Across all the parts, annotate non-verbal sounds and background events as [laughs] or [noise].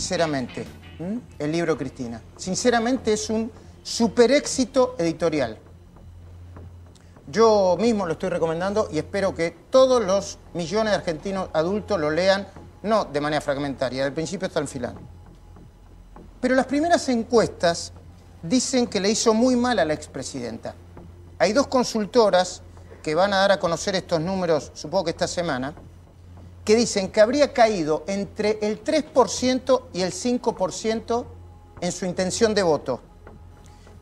sinceramente, el libro Cristina. Sinceramente es un super éxito editorial. Yo mismo lo estoy recomendando y espero que todos los millones de argentinos adultos lo lean, no de manera fragmentaria, del principio hasta el final. Pero las primeras encuestas dicen que le hizo muy mal a la expresidenta. Hay dos consultoras que van a dar a conocer estos números, supongo que esta semana, que dicen que habría caído entre el 3% y el 5% en su intención de voto.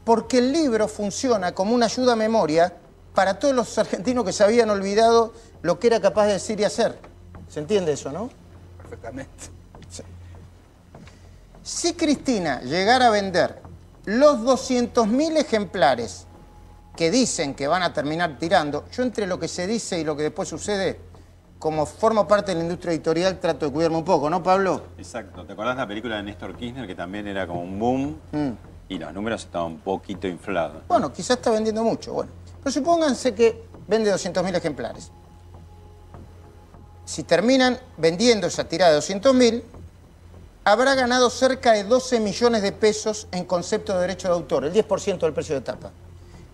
Porque el libro funciona como una ayuda a memoria para todos los argentinos que se habían olvidado lo que era capaz de decir y hacer. ¿Se entiende eso, no? Perfectamente. Si Cristina llegara a vender los 200.000 ejemplares que dicen que van a terminar tirando, yo entre lo que se dice y lo que después sucede como formo parte de la industria editorial, trato de cuidarme un poco, ¿no, Pablo? Exacto. ¿Te acordás de la película de Néstor Kirchner, que también era como un boom? Mm. Y los números estaban un poquito inflados. Bueno, quizás está vendiendo mucho, bueno. Pero supónganse que vende 200.000 ejemplares. Si terminan vendiendo esa tirada de 200.000, habrá ganado cerca de 12 millones de pesos en concepto de derecho de autor, el 10% del precio de tapa.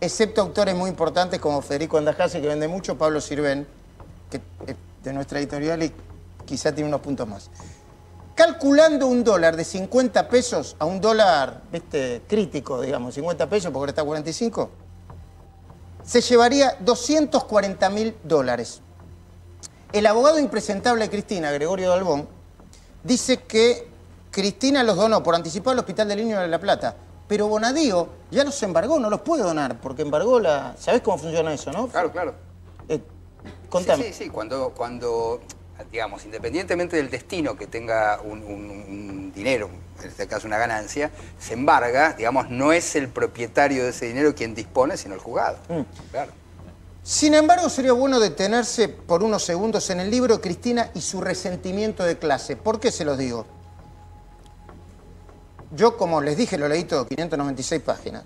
Excepto autores muy importantes como Federico Andajase, que vende mucho, Pablo Sirven, que eh, de nuestra editorial y quizá tiene unos puntos más. Calculando un dólar de 50 pesos a un dólar ¿viste? crítico, digamos, 50 pesos, porque ahora está 45, se llevaría 240 mil dólares. El abogado impresentable de Cristina, Gregorio Dalbón, dice que Cristina los donó por anticipar al Hospital del Niño de La Plata, pero Bonadío ya los embargó, no los puede donar, porque embargó la... ¿Sabés cómo funciona eso, no? Claro, claro. Eh, Sí, sí, Cuando, cuando, digamos, independientemente del destino que tenga un, dinero, en este caso una ganancia, se embarga, digamos, no es el propietario de ese dinero quien dispone, sino el juzgado. Mm. Claro. Sin embargo, sería bueno detenerse por unos segundos en el libro Cristina y su resentimiento de clase. ¿Por qué se los digo? Yo, como les dije, lo leí todo, 596 páginas.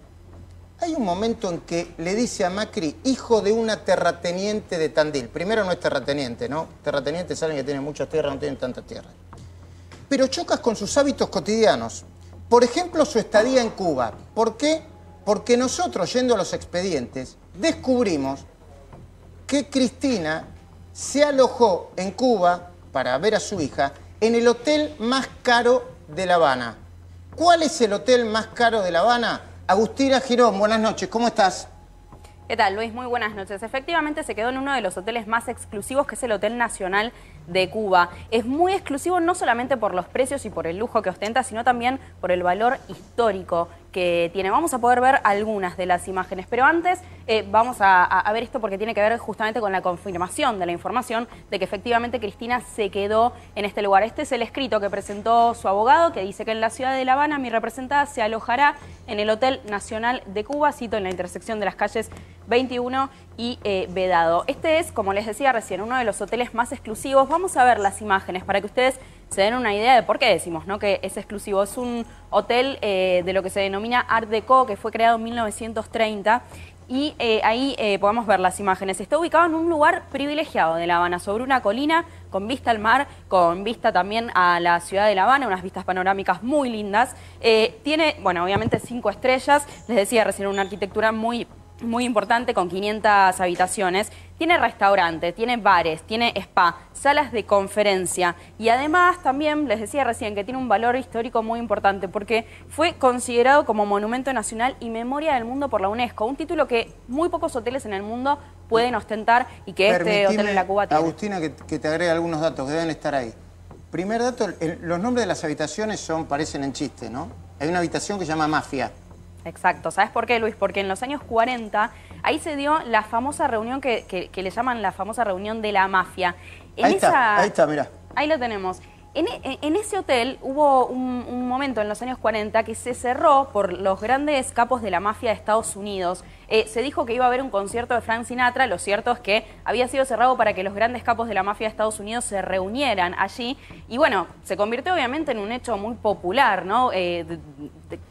Hay un momento en que le dice a Macri, hijo de una terrateniente de Tandil. Primero no es terrateniente, ¿no? Terratenientes saben que tiene mucha tierra, no tienen tanta tierra. Pero chocas con sus hábitos cotidianos. Por ejemplo, su estadía en Cuba. ¿Por qué? Porque nosotros, yendo a los expedientes, descubrimos que Cristina se alojó en Cuba para ver a su hija en el hotel más caro de La Habana. ¿Cuál es el hotel más caro de La Habana? Agustina Girón, buenas noches, ¿cómo estás? ¿Qué tal, Luis? Muy buenas noches. Efectivamente, se quedó en uno de los hoteles más exclusivos, que es el Hotel Nacional de Cuba. Es muy exclusivo no solamente por los precios y por el lujo que ostenta, sino también por el valor histórico que tiene. Vamos a poder ver algunas de las imágenes, pero antes eh, vamos a, a, ver esto porque tiene que ver justamente con la confirmación de la información de que efectivamente Cristina se quedó en este lugar. Este es el escrito que presentó su abogado que dice que en la ciudad de La Habana mi representada se alojará en el Hotel Nacional de Cuba, cito en la intersección de las calles 21 y eh, vedado. Este es, como les decía recién, uno de los hoteles más exclusivos. Vamos a ver las imágenes para que ustedes se den una idea de por qué decimos ¿no? que es exclusivo. Es un hotel eh, de lo que se denomina Art Deco, que fue creado en 1930 y eh, ahí podemos ver las imágenes. Está ubicado en un lugar privilegiado de La Habana, sobre una colina con vista al mar, con vista también a la ciudad de La Habana, unas vistas panorámicas muy lindas. tiene, bueno, obviamente cinco estrellas, les decía recién, una arquitectura muy muy importante con 500 habitaciones, tiene restaurante, tiene bares, tiene spa, salas de conferencia y además también les decía recién que tiene un valor histórico muy importante porque fue considerado como Monumento Nacional y Memoria del Mundo por la UNESCO, un título que muy pocos hoteles en el mundo pueden ostentar y que este hotel en la Cuba tiene. Agustina, que, te agregue algunos datos que deben estar ahí. Primer dato, los nombres de las habitaciones son parecen en chiste, ¿no? Hay una habitación que se llama Mafia Exacto. ¿Sabes por qué, Luis? Porque en los años 40 ahí se dio la famosa reunión que, le llaman la famosa reunión de la mafia. En ahí esa... está, ahí está, mirá. Ahí lo tenemos. E, en, ese hotel hubo un, un, momento en los años 40 que se cerró por los grandes capos de la mafia de Estados Unidos eh, se dijo que iba a haber un concierto de Frank Sinatra, lo cierto es que había sido cerrado para que los grandes capos de la mafia de Estados Unidos se reunieran allí y bueno, se convirtió obviamente en un hecho muy popular, ¿no? Eh,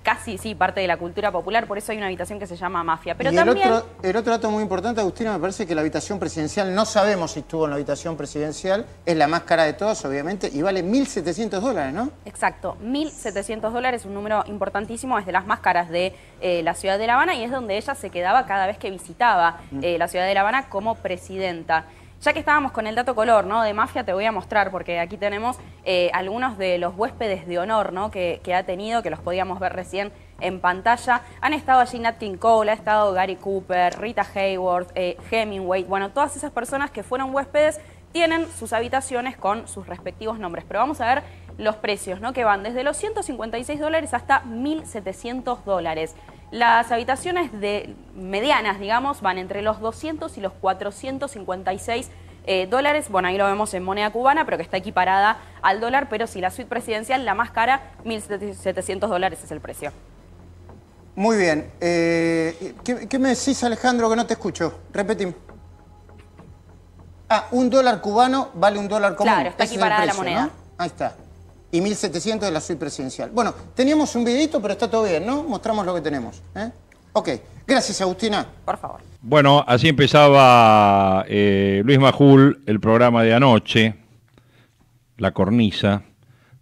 casi, sí, parte de la cultura popular, por eso hay una habitación que se llama mafia. Pero el, otro, dato muy importante, Agustina, me parece que la habitación presidencial, no sabemos si estuvo en la habitación presidencial, es la más cara de todos obviamente, y vale 1.700 dólares, ¿no? Exacto, 1.700 dólares, un número importantísimo, es de las máscaras de eh, la ciudad de La Habana y es donde ella se quedó daba cada vez que visitaba eh, la ciudad de La Habana como presidenta. Ya que estábamos con el dato color, ¿no? De mafia te voy a mostrar, porque aquí tenemos eh, algunos de los huéspedes de honor, ¿no? Que, ha tenido, que los podíamos ver recién en pantalla. Han estado allí Nat King Cole, ha estado Gary Cooper, Rita Hayworth, eh, Hemingway. Bueno, todas esas personas que fueron huéspedes tienen sus habitaciones con sus respectivos nombres. Pero vamos a ver los precios, ¿no? Que van desde los 156 dólares hasta 1.700 dólares. Las habitaciones de medianas, digamos, van entre los 200 y los 456 eh, dólares. Bueno, ahí lo vemos en moneda cubana, pero que está equiparada al dólar. Pero si la suite presidencial, la más cara, 1.700 dólares es el precio. Muy bien. Eh, ¿qué, me decís, Alejandro, que no te escucho? Repetimos. Ah, un dólar cubano vale un dólar común. Claro, está equiparada la moneda. Ahí está y 1.700 de la suite presidencial. Bueno, teníamos un videito, pero está todo bien, ¿no? Mostramos lo que tenemos. ¿eh? Ok, gracias Agustina. Por favor. Bueno, así empezaba eh, Luis Majul el programa de anoche, La Cornisa,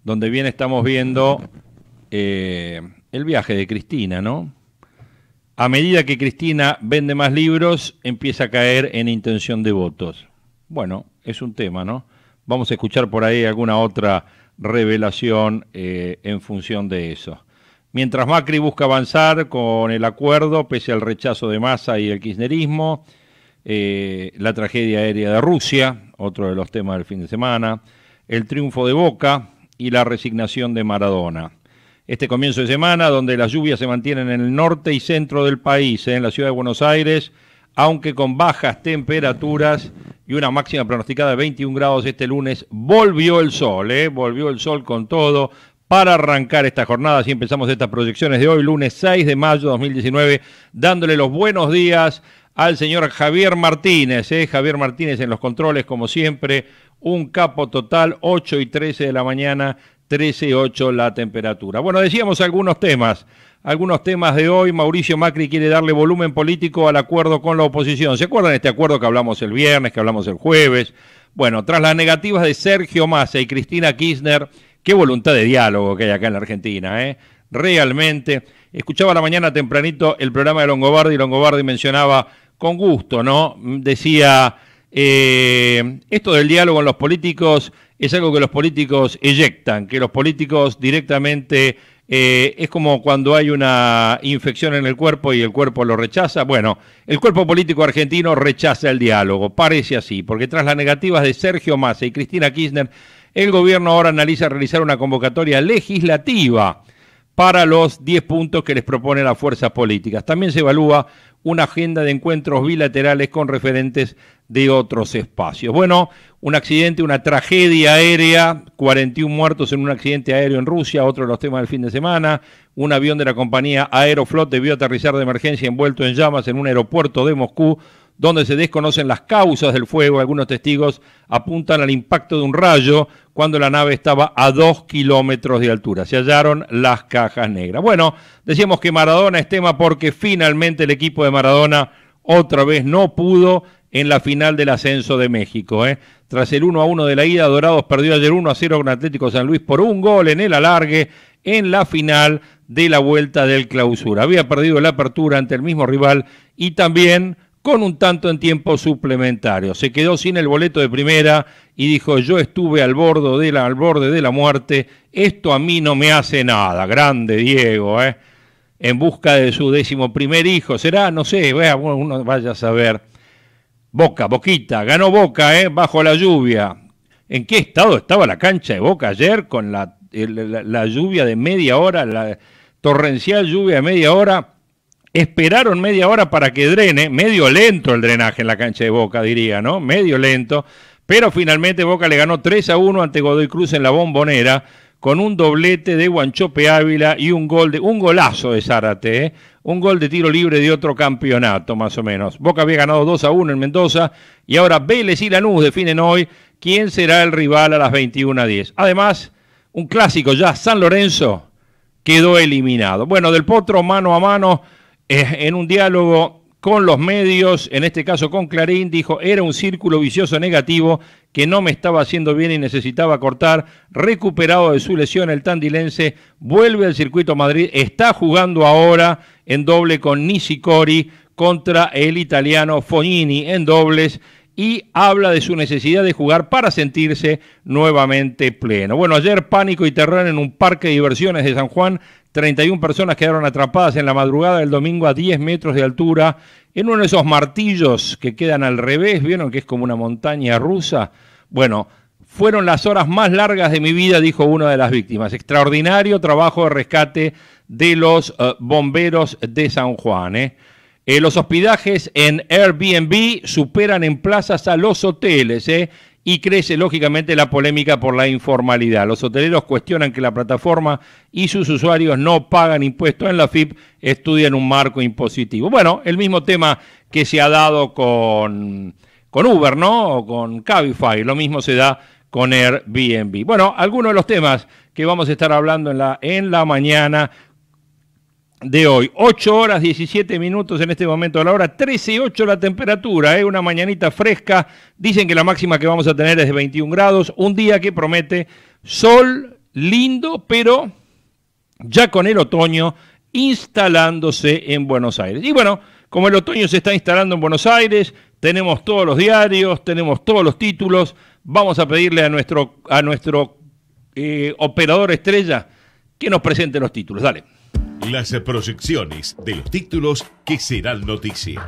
donde bien estamos viendo eh, el viaje de Cristina, ¿no? A medida que Cristina vende más libros, empieza a caer en intención de votos. Bueno, es un tema, ¿no? Vamos a escuchar por ahí alguna otra revelación eh, en función de eso. Mientras Macri busca avanzar con el acuerdo, pese al rechazo de Massa y el kirchnerismo, eh, la tragedia aérea de Rusia, otro de los temas del fin de semana, el triunfo de Boca y la resignación de Maradona. Este comienzo de semana, donde las lluvias se mantienen en el norte y centro del país, eh, en la ciudad de Buenos Aires, aunque con bajas temperaturas y una máxima pronosticada de 21 grados este lunes, volvió el sol, ¿eh? volvió el sol con todo. Para arrancar esta jornada, así empezamos estas proyecciones de hoy, lunes 6 de mayo de 2019, dándole los buenos días al señor Javier Martínez. ¿eh? Javier Martínez en los controles, como siempre, un capo total, 8 y 13 de la mañana, 13 y 8 la temperatura. Bueno, decíamos algunos temas algunos temas de hoy. Mauricio Macri quiere darle volumen político al acuerdo con la oposición. ¿Se acuerdan de este acuerdo que hablamos el viernes, que hablamos el jueves? Bueno, tras las negativas de Sergio Massa y Cristina Kirchner, qué voluntad de diálogo que hay acá en la Argentina, ¿eh? Realmente. Escuchaba la mañana tempranito el programa de Longobardi y Longobardi mencionaba con gusto, ¿no? Decía, eh, esto del diálogo con los políticos es algo que los políticos eyectan, que los políticos directamente eh, es como cuando hay una infección en el cuerpo y el cuerpo lo rechaza. Bueno, el cuerpo político argentino rechaza el diálogo, parece así, porque tras las negativas de Sergio Massa y Cristina Kirchner, el gobierno ahora analiza realizar una convocatoria legislativa para los 10 puntos que les propone las fuerzas políticas. También se evalúa una agenda de encuentros bilaterales con referentes de otros espacios. Bueno, un accidente, una tragedia aérea, 41 muertos en un accidente aéreo en Rusia, otro de los temas del fin de semana, un avión de la compañía Aeroflot debió aterrizar de emergencia envuelto en llamas en un aeropuerto de Moscú, donde se desconocen las causas del fuego. Algunos testigos apuntan al impacto de un rayo cuando la nave estaba a dos kilómetros de altura. Se hallaron las cajas negras. Bueno, decíamos que Maradona es tema porque finalmente el equipo de Maradona otra vez no pudo en la final del ascenso de México. ¿eh? Tras el 1 a 1 de la ida, Dorados perdió ayer 1 a 0 con Atlético San Luis por un gol en el alargue en la final de la vuelta del clausura. Había perdido la apertura ante el mismo rival y también con un tanto en tiempo suplementario. Se quedó sin el boleto de primera y dijo, yo estuve al borde de la, de la muerte, esto a mí no me hace nada. Grande Diego, ¿eh? En busca de su décimo primer hijo. Será, no sé, uno vaya a saber Boca, Boquita, ganó Boca, ¿eh? Bajo la lluvia. ¿En qué estado estaba la cancha de Boca ayer con la, la, lluvia de media hora, la torrencial lluvia de media hora? Esperaron media hora para que drene, medio lento el drenaje en la cancha de Boca, diría, ¿no? Medio lento. Pero finalmente Boca le ganó 3 a 1 ante Godoy Cruz en la bombonera con un doblete de Guanchope Ávila y un gol de un golazo de Zárate, ¿eh? un gol de tiro libre de otro campeonato, más o menos. Boca había ganado 2 a 1 en Mendoza y ahora Vélez y Lanús definen hoy quién será el rival a las 21 a 10. Además, un clásico ya, San Lorenzo quedó eliminado. Bueno, del Potro mano a mano, eh, en un diálogo con los medios, en este caso con Clarín, dijo, era un círculo vicioso negativo que no me estaba haciendo bien y necesitaba cortar, recuperado de su lesión el tandilense, vuelve al circuito Madrid, está jugando ahora en doble con Nishikori contra el italiano Fognini en dobles y habla de su necesidad de jugar para sentirse nuevamente pleno. Bueno, ayer pánico y terror en un parque de diversiones de San Juan. 31 personas quedaron atrapadas en la madrugada del domingo a 10 metros de altura en uno de esos martillos que quedan al revés, vieron que es como una montaña rusa. Bueno, fueron las horas más largas de mi vida, dijo una de las víctimas. Extraordinario trabajo de rescate de los eh, bomberos de San Juan. Eh. Eh, los hospedajes en Airbnb superan en plazas a los hoteles ¿eh? y crece lógicamente la polémica por la informalidad. Los hoteleros cuestionan que la plataforma y sus usuarios no pagan impuestos en la FIP, estudian un marco impositivo. Bueno, el mismo tema que se ha dado con, con Uber, ¿no? O con Cabify, lo mismo se da con Airbnb. Bueno, algunos de los temas que vamos a estar hablando en la, en la mañana de hoy. 8 horas 17 minutos en este momento a la hora, 13 y 8 la temperatura, ¿eh? una mañanita fresca. Dicen que la máxima que vamos a tener es de 21 grados, un día que promete sol lindo, pero ya con el otoño instalándose en Buenos Aires. Y bueno, como el otoño se está instalando en Buenos Aires, tenemos todos los diarios, tenemos todos los títulos Vamos a pedirle a nuestro, a nuestro eh, operador estrella que nos presente los títulos. Dale. Las proyecciones de los títulos que serán noticia.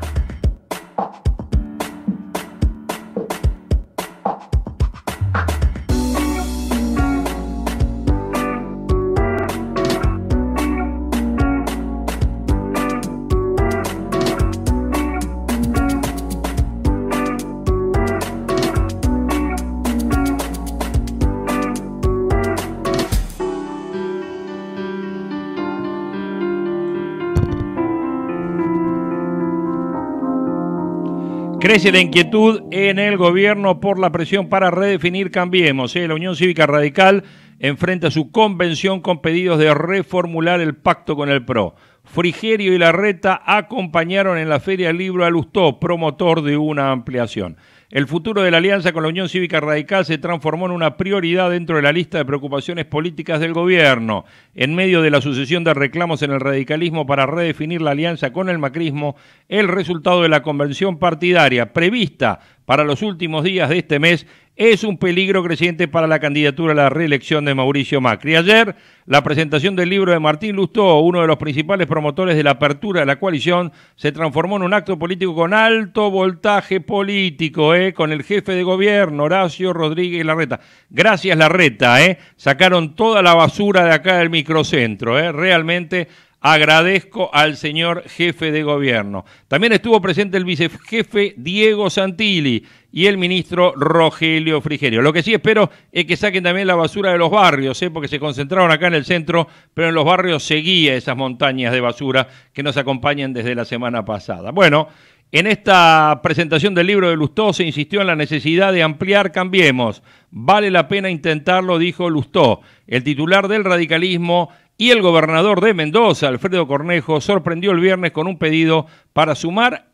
Crece la inquietud en el gobierno por la presión para redefinir Cambiemos. Eh, la Unión Cívica Radical enfrenta su convención con pedidos de reformular el pacto con el PRO. Frigerio y Larreta acompañaron en la Feria del Libro a Lustó, promotor de una ampliación. El futuro de la alianza con la Unión Cívica Radical se transformó en una prioridad dentro de la lista de preocupaciones políticas del gobierno. En medio de la sucesión de reclamos en el radicalismo para redefinir la alianza con el macrismo, el resultado de la convención partidaria prevista para los últimos días de este mes es un peligro creciente para la candidatura a la reelección de Mauricio Macri. Ayer, la presentación del libro de Martín Lustó, uno de los principales promotores de la apertura de la coalición, se transformó en un acto político con alto voltaje político, ¿eh? con el jefe de gobierno, Horacio Rodríguez Larreta. Gracias, Larreta, ¿eh? sacaron toda la basura de acá del microcentro. ¿eh? Realmente agradezco al señor jefe de gobierno. También estuvo presente el vicejefe Diego Santilli y el ministro Rogelio Frigerio. Lo que sí espero es que saquen también la basura de los barrios, ¿eh? porque se concentraron acá en el centro, pero en los barrios seguía esas montañas de basura que nos acompañan desde la semana pasada. Bueno, en esta presentación del libro de Lustó se insistió en la necesidad de ampliar Cambiemos. Vale la pena intentarlo, dijo Lustó. El titular del radicalismo y el gobernador de Mendoza, Alfredo Cornejo, sorprendió el viernes con un pedido para sumar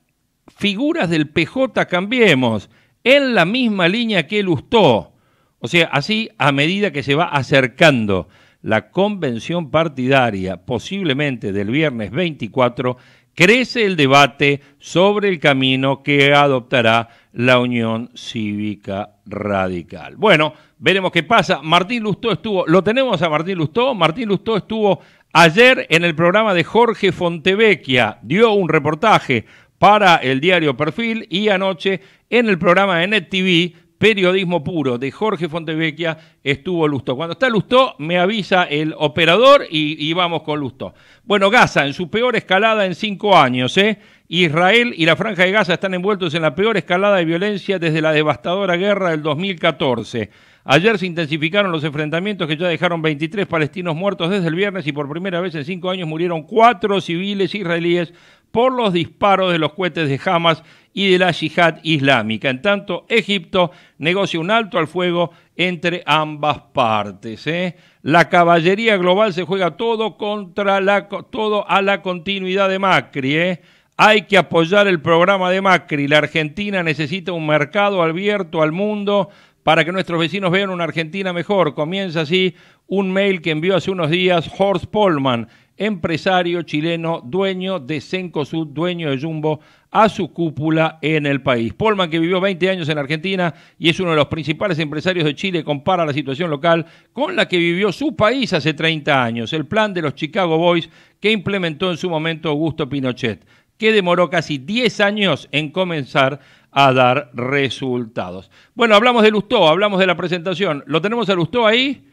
figuras del PJ Cambiemos en la misma línea que él ustó O sea, así a medida que se va acercando la convención partidaria, posiblemente del viernes 24, crece el debate sobre el camino que adoptará la Unión Cívica Radical. Bueno, veremos qué pasa. Martín Lustó estuvo, lo tenemos a Martín Lustó. Martín Lustó estuvo ayer en el programa de Jorge Fontevecchia, dio un reportaje para el diario Perfil y anoche en el programa de NetTV Periodismo Puro de Jorge Fontevecchia estuvo lusto. Cuando está lusto me avisa el operador y, vamos con lusto. Bueno, Gaza en su peor escalada en cinco años. ¿eh? Israel y la Franja de Gaza están envueltos en la peor escalada de violencia desde la devastadora guerra del 2014. Ayer se intensificaron los enfrentamientos que ya dejaron 23 palestinos muertos desde el viernes y por primera vez en cinco años murieron cuatro civiles israelíes por los disparos de los cohetes de Hamas y de la Jihad Islámica. En tanto, Egipto negocia un alto al fuego entre ambas partes. ¿eh? La caballería global se juega todo, contra todo a la continuidad de Macri. ¿eh? Hay que apoyar el programa de Macri. La Argentina necesita un mercado abierto al mundo para que nuestros vecinos vean una Argentina mejor. Comienza así un mail que envió hace unos días Horst Polman, empresario chileno, dueño de Cencosud, dueño de Jumbo, a su cúpula en el país. Polman, que vivió 20 años en Argentina y es uno de los principales empresarios de Chile, compara la situación local con la que vivió su país hace 30 años, el plan de los Chicago Boys que implementó en su momento Augusto Pinochet, que demoró casi 10 años en comenzar a dar resultados. Bueno, hablamos de Lustó, hablamos de la presentación. ¿Lo tenemos a Lustó ahí?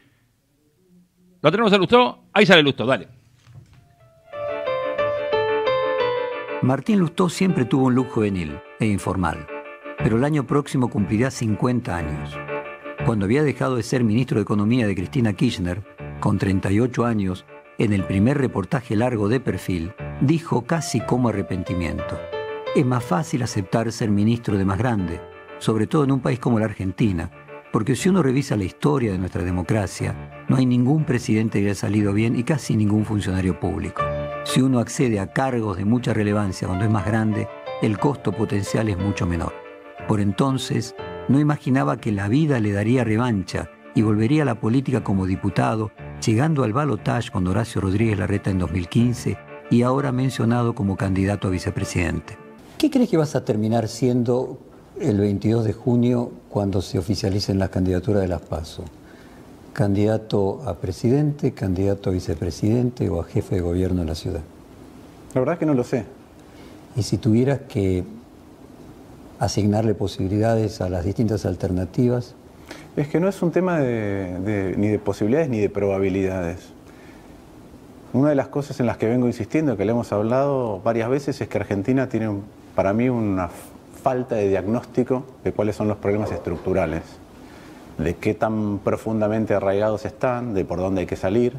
¿Lo tenemos a Lustó? Ahí sale Lustó, dale. Martín Lustó siempre tuvo un look juvenil e informal, pero el año próximo cumplirá 50 años. Cuando había dejado de ser ministro de Economía de Cristina Kirchner, con 38 años, en el primer reportaje largo de perfil, dijo casi como arrepentimiento. Es más fácil aceptar ser ministro de más grande, sobre todo en un país como la Argentina, porque si uno revisa la historia de nuestra democracia, no hay ningún presidente que haya salido bien y casi ningún funcionario público. Si uno accede a cargos de mucha relevancia cuando es más grande, el costo potencial es mucho menor. Por entonces, no imaginaba que la vida le daría revancha y volvería a la política como diputado, llegando al balotaje con Horacio Rodríguez Larreta en 2015 y ahora mencionado como candidato a vicepresidente. ¿Qué crees que vas a terminar siendo el 22 de junio cuando se oficialicen las candidaturas de las PASO? candidato a presidente, candidato a vicepresidente o a jefe de gobierno de la ciudad? La verdad es que no lo sé. Y si tuvieras que asignarle posibilidades a las distintas alternativas? Es que no es un tema ni de posibilidades ni de probabilidades. Una de las cosas en las que vengo insistiendo, que le hemos hablado varias veces, es que Argentina tiene para mí una falta de diagnóstico de cuáles son los problemas estructurales de qué tan profundamente arraigados están, de por dónde hay que salir.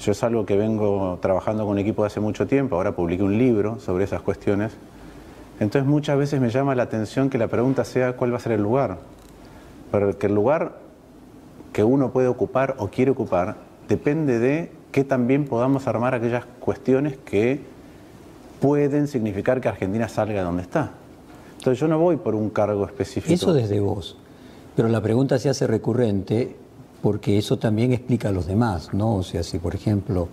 Yo es algo que vengo trabajando con un equipo de hace mucho tiempo, ahora publiqué un libro sobre esas cuestiones. Entonces muchas veces me llama la atención que la pregunta sea cuál va a ser el lugar. Pero que el lugar que uno puede ocupar o quiere ocupar depende de que también podamos armar aquellas cuestiones que pueden significar que Argentina salga de donde está. Entonces yo no voy por un cargo específico. Eso desde vos. Pero la pregunta se hace recurrente porque eso también explica a los demás, ¿no? O sea, si por ejemplo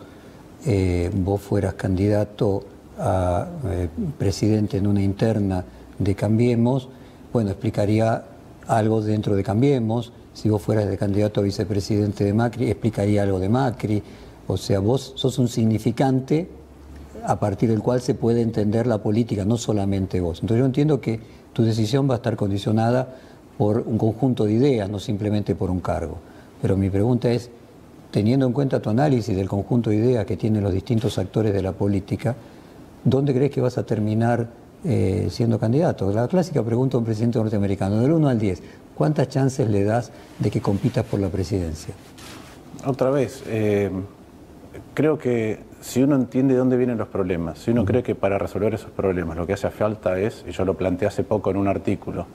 eh, vos fueras candidato a eh, presidente en una interna de Cambiemos, bueno, explicaría algo dentro de Cambiemos. Si vos fueras de candidato a vicepresidente de Macri, explicaría algo de Macri. O sea, vos sos un significante a partir del cual se puede entender la política, no solamente vos. Entonces yo entiendo que tu decisión va a estar condicionada por un conjunto de ideas, no simplemente por un cargo. Pero mi pregunta es, teniendo en cuenta tu análisis del conjunto de ideas que tienen los distintos actores de la política, ¿dónde crees que vas a terminar eh, siendo candidato? La clásica pregunta a un presidente norteamericano, del 1 al 10, ¿cuántas chances le das de que compitas por la presidencia? Otra vez, eh, creo que si uno entiende de dónde vienen los problemas, si uno cree que para resolver esos problemas lo que hace falta es, y yo lo planteé hace poco en un artículo,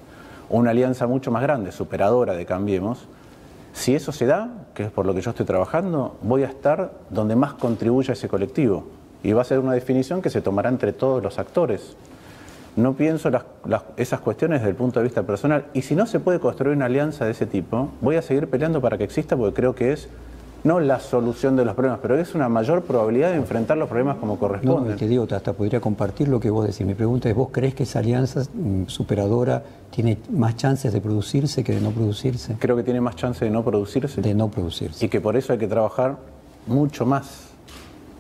una alianza mucho más grande, superadora de Cambiemos, si eso se da, que es por lo que yo estoy trabajando, voy a estar donde más contribuya ese colectivo. Y va a ser una definición que se tomará entre todos los actores. No pienso esas cuestiones desde el punto de vista personal. Y si no se puede construir una alianza de ese tipo, voy a seguir peleando para que exista porque creo que es no la solución de los problemas, pero es una mayor probabilidad de enfrentar los problemas como corresponde. No, te digo, hasta podría compartir lo que vos decís. Mi pregunta es, ¿vos crees que esa alianza mm, superadora tiene más chances de producirse que de no producirse? Creo que tiene más chances de no producirse. De no producirse. Y que por eso hay que trabajar mucho más,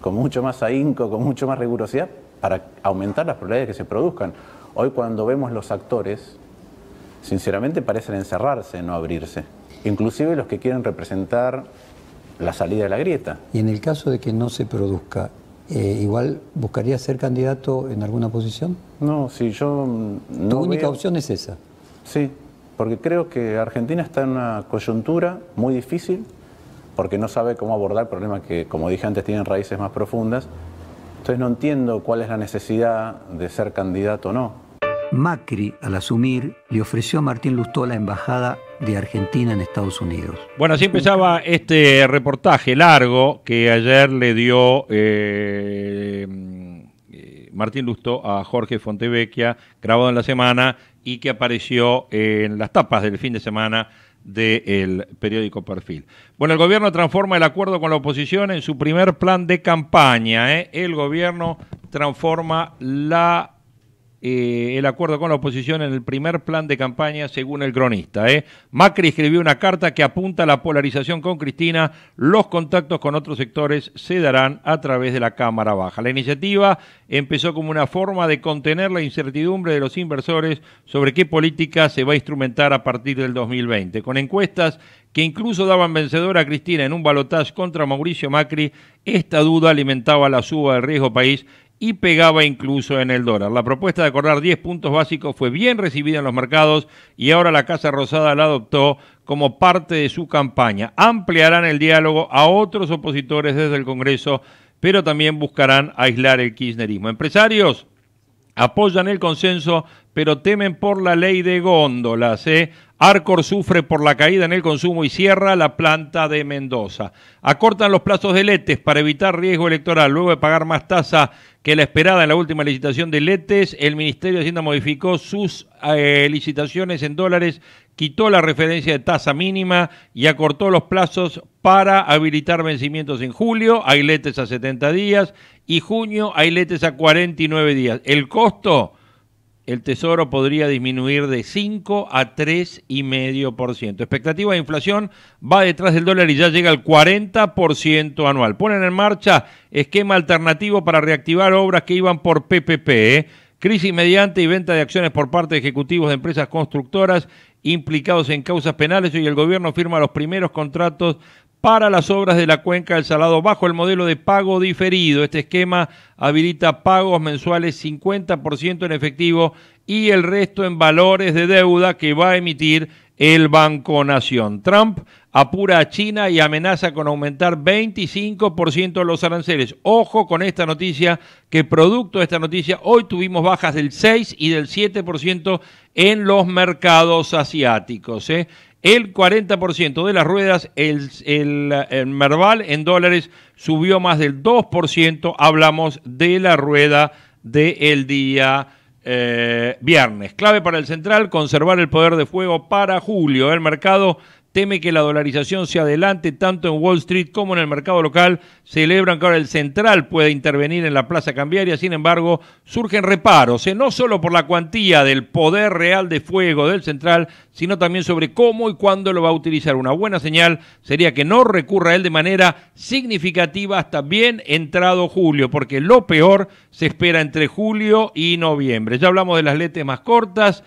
con mucho más ahínco, con mucho más rigurosidad, para aumentar las probabilidades de que se produzcan. Hoy cuando vemos los actores, sinceramente parecen encerrarse, no abrirse. Inclusive los que quieren representar la salida de la grieta. Y en el caso de que no se produzca, eh, igual buscaría ser candidato en alguna posición? No, si yo... No tu única opción es esa. Sí, porque creo que Argentina está en una coyuntura muy difícil, porque no sabe cómo abordar problemas que, como dije antes, tienen raíces más profundas. Entonces no entiendo cuál es la necesidad de ser candidato o no. Macri, al asumir, le ofreció a Martín Lustó la embajada de Argentina en Estados Unidos. Bueno, así empezaba este reportaje largo que ayer le dio eh, eh, Martín Lusto a Jorge Fontevecchia, grabado en la semana y que apareció en las tapas del fin de semana del periódico Perfil. Bueno, el gobierno transforma el acuerdo con la oposición en su primer plan de campaña. ¿eh? El gobierno transforma la eh, el acuerdo con la oposición en el primer plan de campaña, según el cronista. ¿eh? Macri escribió una carta que apunta a la polarización con Cristina. Los contactos con otros sectores se darán a través de la Cámara Baja. La iniciativa empezó como una forma de contener la incertidumbre de los inversores sobre qué política se va a instrumentar a partir del 2020, con encuestas que incluso daban vencedora a Cristina en un balotaje contra Mauricio Macri, esta duda alimentaba la suba del riesgo país y pegaba incluso en el dólar. La propuesta de acordar 10 puntos básicos fue bien recibida en los mercados y ahora la Casa Rosada la adoptó como parte de su campaña. Ampliarán el diálogo a otros opositores desde el Congreso, pero también buscarán aislar el kirchnerismo. Empresarios apoyan el consenso, pero temen por la ley de góndolas. ¿eh? Arcor sufre por la caída en el consumo y cierra la planta de Mendoza. Acortan los plazos de letes para evitar riesgo electoral. Luego de pagar más tasa que la esperada en la última licitación de letes, el Ministerio de Hacienda modificó sus eh, licitaciones en dólares, quitó la referencia de tasa mínima y acortó los plazos para habilitar vencimientos en julio. Hay letes a 70 días y junio hay letes a 49 días. El costo el Tesoro podría disminuir de 5 a 3,5%. Expectativa de inflación va detrás del dólar y ya llega al 40% anual. Ponen en marcha esquema alternativo para reactivar obras que iban por PPP. ¿eh? Crisis mediante y venta de acciones por parte de ejecutivos de empresas constructoras implicados en causas penales. Hoy el gobierno firma los primeros contratos para las obras de la cuenca del Salado bajo el modelo de pago diferido. Este esquema habilita pagos mensuales 50% en efectivo y el resto en valores de deuda que va a emitir el Banco Nación. Trump apura a China y amenaza con aumentar 25% los aranceles. Ojo con esta noticia, que producto de esta noticia hoy tuvimos bajas del 6 y del 7% en los mercados asiáticos. ¿eh? El 40% de las ruedas, el, Merval en dólares subió más del 2%. Hablamos de la rueda del día eh, viernes. Clave para el central, conservar el poder de fuego para julio. El mercado teme que la dolarización se adelante tanto en Wall Street como en el mercado local. Celebran que ahora el central puede intervenir en la plaza cambiaria. Sin embargo, surgen reparos, eh, no solo por la cuantía del poder real de fuego del central, sino también sobre cómo y cuándo lo va a utilizar. Una buena señal sería que no recurra a él de manera significativa hasta bien entrado julio, porque lo peor se espera entre julio y noviembre. Ya hablamos de las letras más cortas.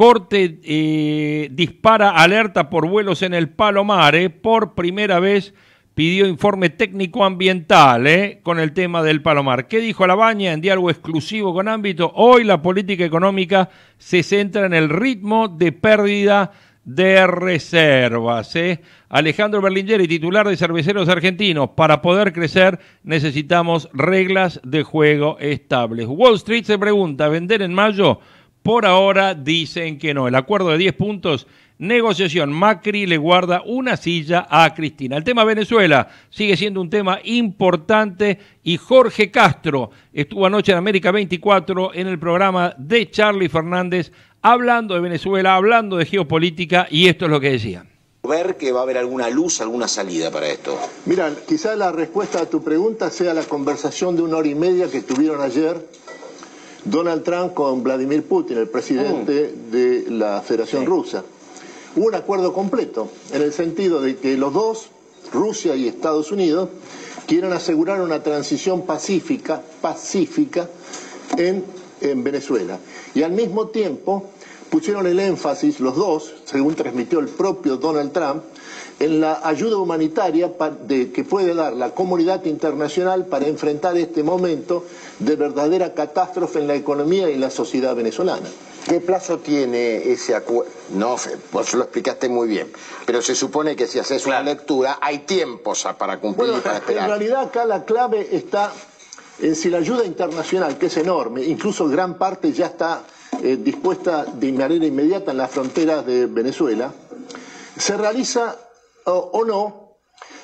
Corte eh, dispara alerta por vuelos en el Palomar. Eh, por primera vez pidió informe técnico ambiental eh, con el tema del Palomar. ¿Qué dijo La Baña en diálogo exclusivo con ámbito? Hoy la política económica se centra en el ritmo de pérdida de reservas. Alejandro Berlingeri, titular de Cerveceros Argentinos, para poder crecer necesitamos reglas de juego estables. Wall Street se pregunta, ¿vender en mayo? Por ahora dicen que no. El acuerdo de 10 puntos, negociación. Macri le guarda una silla a Cristina. El tema Venezuela sigue siendo un tema importante y Jorge Castro estuvo anoche en América 24 en el programa de Charlie Fernández hablando de Venezuela, hablando de geopolítica y esto es lo que decía. Ver que va a haber alguna luz, alguna salida para esto. Mira, quizás la respuesta a tu pregunta sea la conversación de una hora y media que tuvieron ayer Donald Trump con Vladimir Putin, el presidente mm. de la Federación Rusa. Hubo un acuerdo completo, en el sentido de que los dos, Rusia y Estados Unidos, quieren asegurar una transición pacífica, pacífica, en, Venezuela. Y al mismo tiempo pusieron el énfasis, los dos, según transmitió el propio Donald Trump, en la ayuda humanitaria que puede dar la comunidad internacional para enfrentar este momento de verdadera catástrofe en la economía y la sociedad venezolana. ¿Qué plazo tiene ese acuerdo? No, vos lo explicaste muy bien, pero se supone que si haces una lectura hay tiempos para cumplir y para En realidad acá la clave está en si la ayuda internacional, que es enorme, incluso gran parte ya está eh, dispuesta de manera inmediata en las fronteras de Venezuela, se realiza o no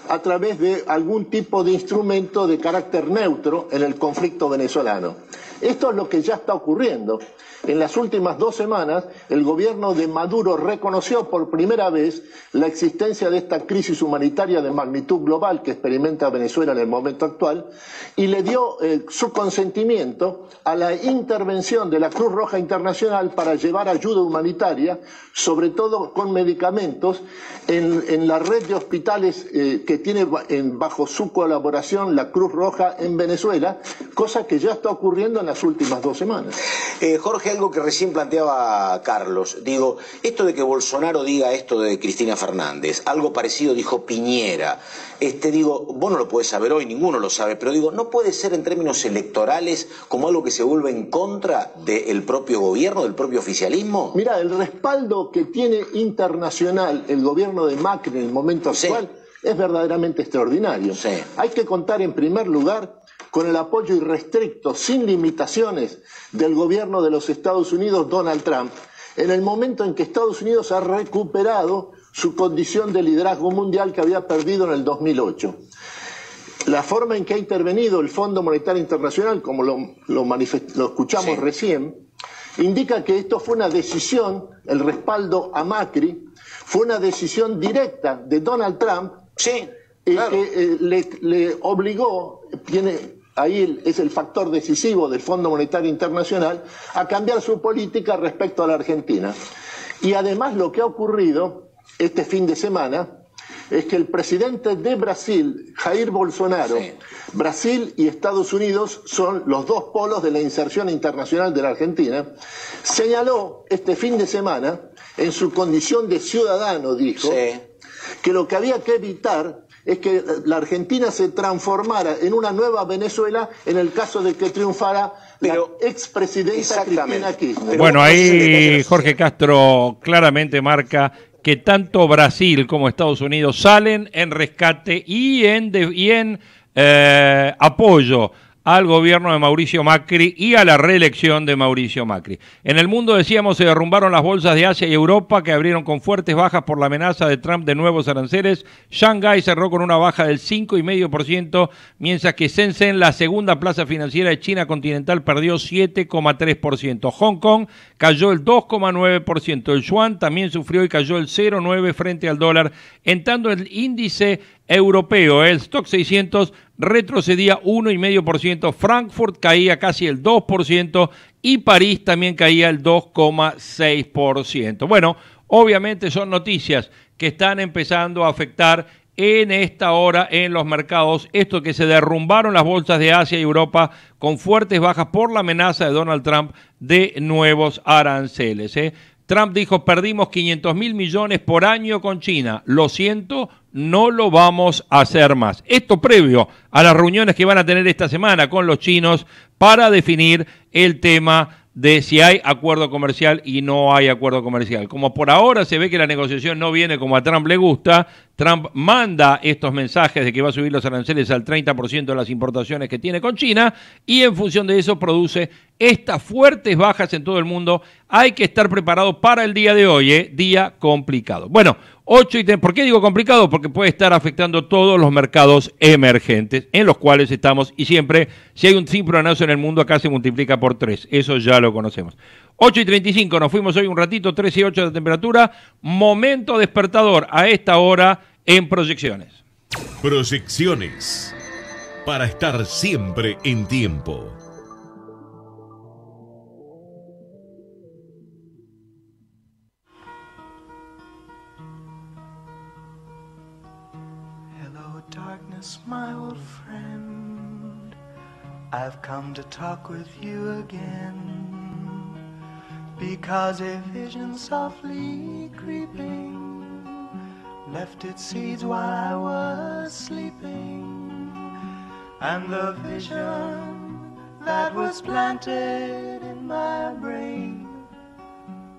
a través de algún tipo de instrumento de carácter neutro en el conflicto venezolano. Esto es lo que ya está ocurriendo. En las últimas dos semanas, el gobierno de Maduro reconoció por primera vez la existencia de esta crisis humanitaria de magnitud global que experimenta Venezuela en el momento actual y le dio eh, su consentimiento a la intervención de la Cruz Roja Internacional para llevar ayuda humanitaria, sobre todo con medicamentos, en, la red de hospitales eh, que tiene bajo su colaboración la Cruz Roja en Venezuela, cosa que ya está ocurriendo en las últimas dos semanas. Eh, algo que recién planteaba Carlos. Digo, esto de que Bolsonaro diga esto de Cristina Fernández, algo parecido dijo Piñera. Este, digo, vos no lo podés saber hoy, ninguno lo sabe, pero digo, no puede ser en términos electorales como algo que se vuelve en contra del propio gobierno, del propio oficialismo. Mira, el respaldo que tiene internacional el gobierno de Macri en el momento actual es verdaderamente extraordinario. Hay que contar en primer lugar con el apoyo irrestricto, sin limitaciones, del gobierno de los Estados Unidos, Donald Trump, en el momento en que Estados Unidos ha recuperado su condición de liderazgo mundial que había perdido en el 2008. La forma en que ha intervenido el Fondo Monetario Internacional, como lo, lo, escuchamos recién, indica que esto fue una decisión, el respaldo a Macri, fue una decisión directa de Donald Trump, que eh, le, le, obligó, tiene, ahí es el factor decisivo del Fondo Monetario Internacional, a cambiar su política respecto a la Argentina. Y además lo que ha ocurrido este fin de semana es que el presidente de Brasil, Jair Bolsonaro, Brasil y Estados Unidos son los dos polos de la inserción internacional de la Argentina, señaló este fin de semana, en su condición de ciudadano, dijo, que lo que había que evitar es que la Argentina se transformara en una nueva Venezuela en el caso de que triunfara la expresidenta Bueno, ahí Jorge Castro claramente marca que tanto Brasil como Estados Unidos salen en rescate y en, eh, apoyo al gobierno de Mauricio Macri y a la reelección de Mauricio Macri. En el mundo, decíamos, se derrumbaron las bolsas de Asia y Europa que abrieron con fuertes bajas por la amenaza de Trump de nuevos aranceles. Shanghái cerró con una baja del 5,5%, mientras que Shenzhen, la segunda plaza financiera de China continental, perdió 7,3%. Hong Kong cayó el 2,9%. El yuan también sufrió y cayó el 0,9% frente al dólar, entrando el índice europeo. ¿eh? El stock 600 retrocedía 1,5%, Frankfurt caía casi el 2% y París también caía el 2,6%. Bueno, obviamente son noticias que están empezando a afectar en esta hora en los mercados, esto que se derrumbaron las bolsas de Asia y Europa con fuertes bajas por la amenaza de Donald Trump de nuevos aranceles. ¿eh? Trump dijo, perdimos 500 mil millones por año con China. Lo siento, no lo vamos a hacer más. Esto previo a las reuniones que van a tener esta semana con los chinos para definir el tema de si hay acuerdo comercial y no hay acuerdo comercial. Como por ahora se ve que la negociación no viene como a Trump le gusta, Trump manda estos mensajes de que va a subir los aranceles al 30% de las importaciones que tiene con China y en función de eso produce estas fuertes bajas en todo el mundo. Hay que estar preparado para el día de hoy, ¿eh? día complicado. Bueno, 8 y ¿Por qué digo complicado? Porque puede estar afectando todos los mercados emergentes en los cuales estamos y siempre, si hay un anuncio en el mundo, acá se multiplica por 3. Eso ya lo conocemos. 8 y 35, nos fuimos hoy un ratito, 3 y 8 de temperatura. Momento despertador a esta hora en proyecciones. Proyecciones para estar siempre en tiempo. I've come to talk with you again because a vision softly creeping left its seeds while I was sleeping and the vision that was planted in my brain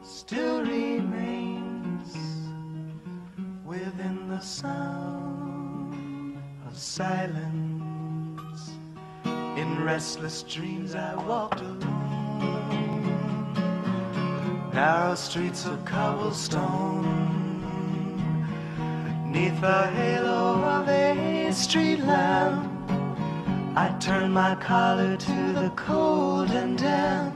still remains within the sound of silence restless dreams I walked alone Narrow streets of cobblestone Neath the halo of a street lamp I turned my collar to the cold and damp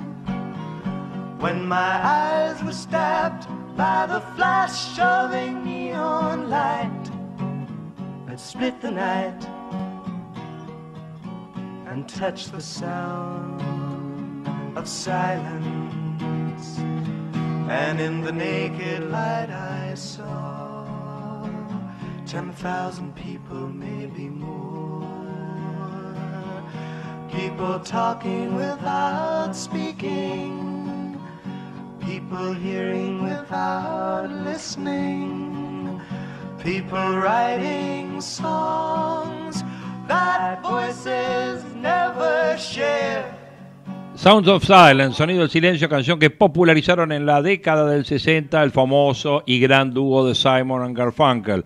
When my eyes were stabbed by the flash of a neon light That split the night touch the sound of silence. And in the naked light I saw 10,000 people, maybe more. People talking without speaking. People hearing without listening. People writing songs that voices never share. Sounds of Silence, Sonido del Silencio, canción que popularizaron en la década del 60 el famoso y gran dúo de Simon and Garfunkel.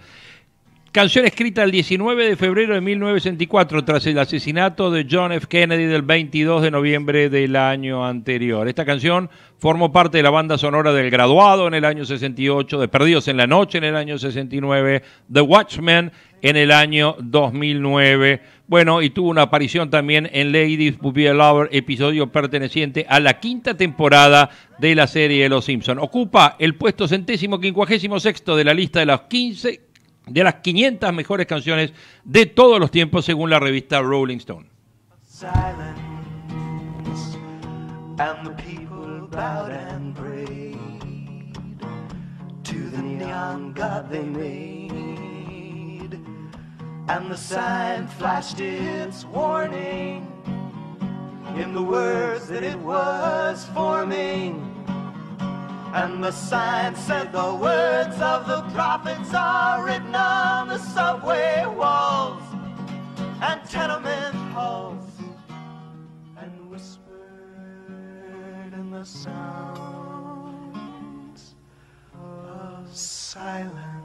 Canción escrita el 19 de febrero de 1964 tras el asesinato de John F. Kennedy del 22 de noviembre del año anterior. Esta canción formó parte de la banda sonora del Graduado en el año 68, de Perdidos en la Noche en el año 69, The Watchmen en el año 2009. Bueno, y tuvo una aparición también en Ladies Would Be Lover, episodio perteneciente a la quinta temporada de la serie de Los Simpson. Ocupa el puesto centésimo quincuagésimo sexto de la lista de las 15 de las 500 mejores canciones de todos los tiempos según la revista Rolling Stone. Silence, and the people bowed and prayed to the young god they made, and the sign flashed its warning in the words that it was forming. And the sign said the words of the prophets are written on the subway walls and tenement halls and whispered in the sounds of silence.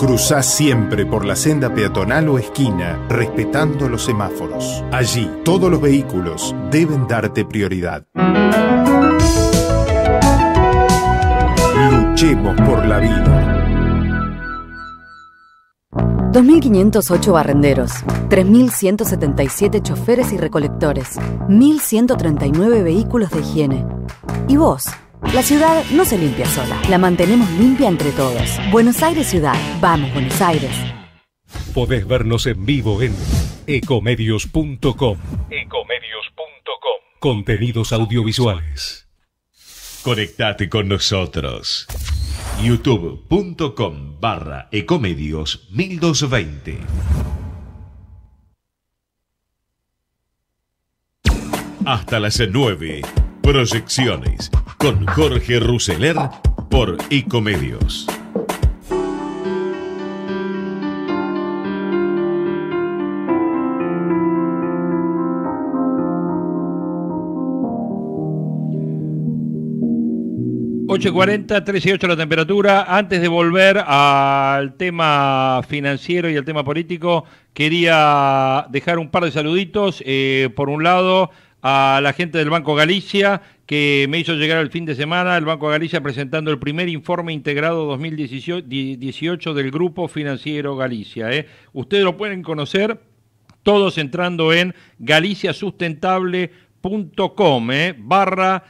Cruzá siempre por la senda peatonal o esquina, respetando los semáforos. Allí, todos los vehículos deben darte prioridad. Luchemos por la vida. 2.508 barrenderos, 3.177 choferes y recolectores, 1.139 vehículos de higiene. ¿Y vos? La ciudad no se limpia sola, la mantenemos limpia entre todos. Buenos Aires Ciudad, vamos Buenos Aires. Podés vernos en vivo en ecomedios.com. Ecomedios.com. Contenidos audiovisuales. Conectate con nosotros. youtube.com barra ecomedios 1220. Hasta las 9. Proyecciones con Jorge Ruseler por Icomedios. Ocho cuarenta, la temperatura. Antes de volver al tema financiero y al tema político, quería dejar un par de saluditos. Eh, por un lado, a la gente del Banco Galicia que me hizo llegar el fin de semana el Banco Galicia presentando el primer informe integrado 2018 del Grupo Financiero Galicia. ¿eh? Ustedes lo pueden conocer todos entrando en galiciasustentable.com ¿eh? barra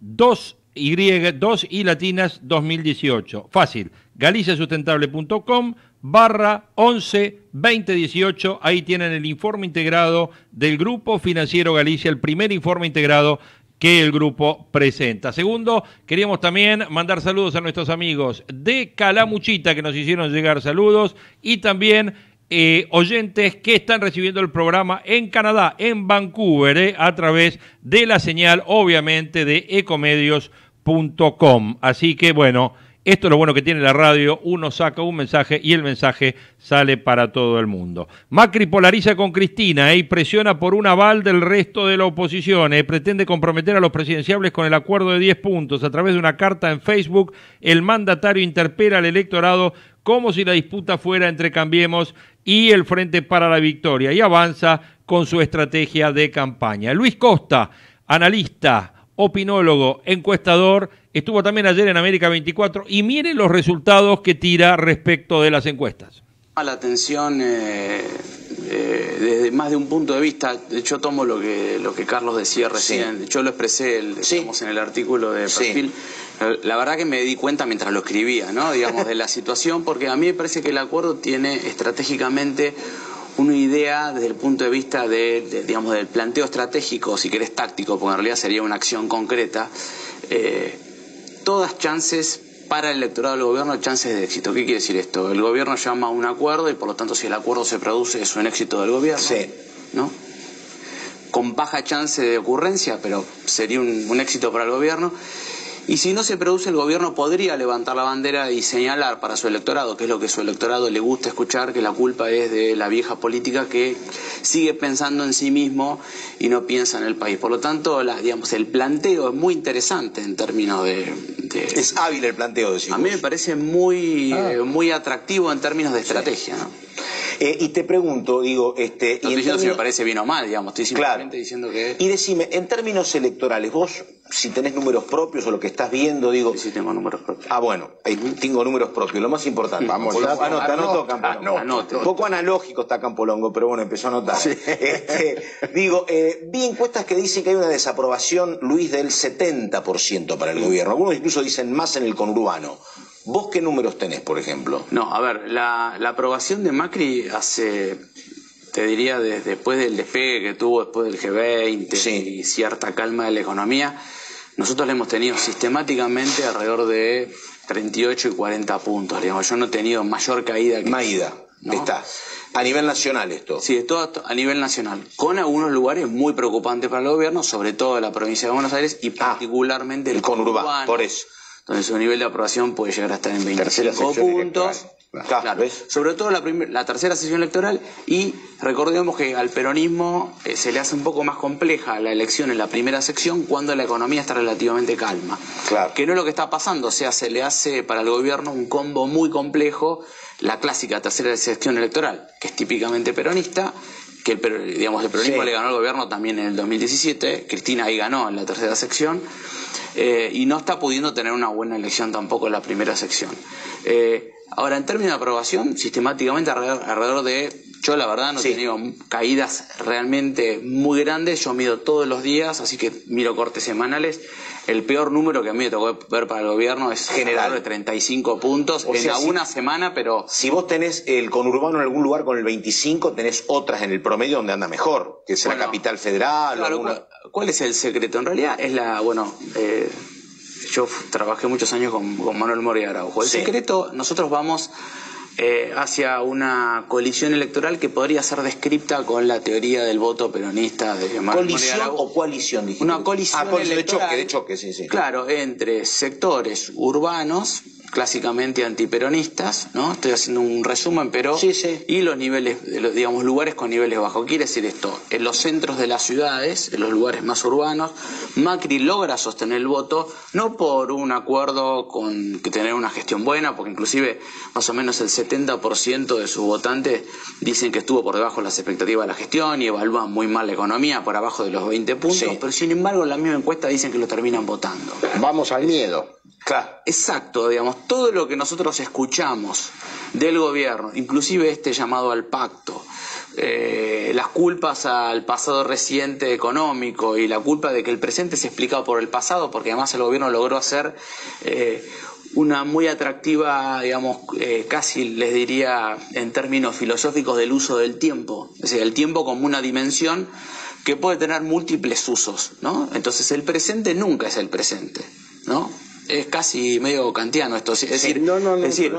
2 y, 2 y latinas 2018. Fácil, galiciasustentable.com barra 11 2018. Ahí tienen el informe integrado del Grupo Financiero Galicia, el primer informe integrado que el grupo presenta. Segundo, queríamos también mandar saludos a nuestros amigos de Calamuchita que nos hicieron llegar saludos y también eh, oyentes que están recibiendo el programa en Canadá, en Vancouver, eh, a través de la señal obviamente de ecomedios.com. Así que bueno. Esto es lo bueno que tiene la radio, uno saca un mensaje y el mensaje sale para todo el mundo. Macri polariza con Cristina ¿eh? y presiona por un aval del resto de la oposición. ¿eh? pretende comprometer a los presidenciables con el acuerdo de 10 puntos. A través de una carta en Facebook, el mandatario interpela al electorado como si la disputa fuera entre Cambiemos y el Frente para la Victoria y avanza con su estrategia de campaña. Luis Costa, analista, opinólogo, encuestador Estuvo también ayer en América 24 y miren los resultados que tira respecto de las encuestas. a La atención eh, eh, desde más de un punto de vista, yo tomo lo que, lo que Carlos decía recién, yo lo expresé el, en el artículo de perfil. La verdad que me di cuenta mientras lo escribía, ¿no? digamos, de la [laughs] situación, porque a mí me parece que el acuerdo tiene estratégicamente una idea desde el punto de vista de, digamos, del planteo estratégico, si querés táctico, porque en realidad sería una acción concreta, eh, todas chances para el electorado del gobierno chances de éxito. ¿Qué quiere decir esto? El gobierno llama a un acuerdo y por lo tanto si el acuerdo se produce es un éxito del gobierno. Sí. ¿No? Con baja chance de ocurrencia, pero sería un, un éxito para el gobierno. Y si no se produce, el gobierno podría levantar la bandera y señalar para su electorado, que es lo que su electorado le gusta escuchar, que la culpa es de la vieja política que sigue pensando en sí mismo y no piensa en el país. Por lo tanto, digamos, el planteo es muy interesante en términos de... Es hábil el planteo, de A mí me parece muy, ah. muy atractivo en términos de estrategia. ¿no? Eh, y te pregunto, digo, este. me parece bien o mal, digamos, claro. Y decime, en términos electorales, vos, si tenés números propios o lo que estás viendo, digo. Sí, tengo números propios. Ah, bueno, tengo números propios, lo más importante. Vamos, anota, anota, anota, Poco analógico está Campolongo, pero bueno, empezó a anotar. Este, digo, eh, vi encuestas que dicen que hay una desaprobación, Luis, del 70% para el gobierno. Algunos incluso dicen más en el conurbano. ¿Vos qué números tenés, por ejemplo? No, a ver, la, aprobación de Macri hace te diría después del despegue que tuvo después del G20 y cierta calma de la economía, nosotros le hemos tenido sistemáticamente alrededor de 38 y 40 puntos. Digamos. Yo no he tenido mayor caída que. Maída, está. A nivel nacional esto. Sí, todo a nivel nacional. Con algunos lugares muy preocupantes para el gobierno, sobre todo la provincia de Buenos Aires y ah, particularmente ah, el conurbano. Por eso donde su nivel de aprobación puede llegar a estar en 25 puntos. sobre todo la, la tercera sesión electoral y recordemos que al peronismo eh, se le hace un poco más compleja la elección en la primera sección cuando la economía está relativamente calma. Que no es lo que está pasando, o sea, se le hace para el gobierno un combo muy complejo, la clásica tercera sección electoral, que es típicamente peronista, que el, digamos, el peronismo le ganó al gobierno también en el 2017, Cristina ahí ganó en la tercera sección, eh, y no está pudiendo tener una buena elección tampoco en la primera sección. Eh, ahora, en términos de aprobación, sistemáticamente alrededor, de, yo la verdad no he tenido caídas realmente muy grandes, yo mido todos los días, así que miro cortes semanales, el peor número que a mí me tocó ver para el gobierno es general de 35 puntos en una semana, pero... Si vos tenés el conurbano en algún lugar con el 25, tenés otras en el promedio donde anda mejor, que es la capital federal. o alguna... ¿Cuál es el secreto? En realidad es la, bueno... Eh, yo trabajé muchos años con, con Manuel Moria Araujo. El secreto, nosotros vamos eh, hacia una colisión electoral que podría ser descripta con la teoría del voto peronista de Mar o coalición? Una colisión ah, de choque, Claro, entre sectores urbanos clásicamente antiperonistas, ¿no? Estoy haciendo un resumen, pero sí, sí. y los niveles, digamos, lugares con niveles bajos. Quiere decir esto, en los centros de las ciudades, en los lugares más urbanos, Macri logra sostener el voto, no por un acuerdo con que tener una gestión buena, porque inclusive más o menos el 70% de sus votantes dicen que estuvo por debajo de las expectativas de la gestión y evalúan muy mal la economía, por abajo de los 20 puntos, pero sin embargo en la misma encuesta dicen que lo terminan votando. Vamos al miedo. Claro, exacto, digamos, todo lo que nosotros escuchamos del gobierno, inclusive este llamado al pacto, eh, las culpas al pasado reciente económico y la culpa de que el presente se explicado por el pasado, porque además el gobierno logró hacer eh, una muy atractiva, digamos, eh, casi les diría en términos filosóficos del uso del tiempo, es decir, el tiempo como una dimensión que puede tener múltiples usos, ¿no? Entonces el presente nunca es el presente, ¿no? es casi medio kantiano esto. Es decir, es decir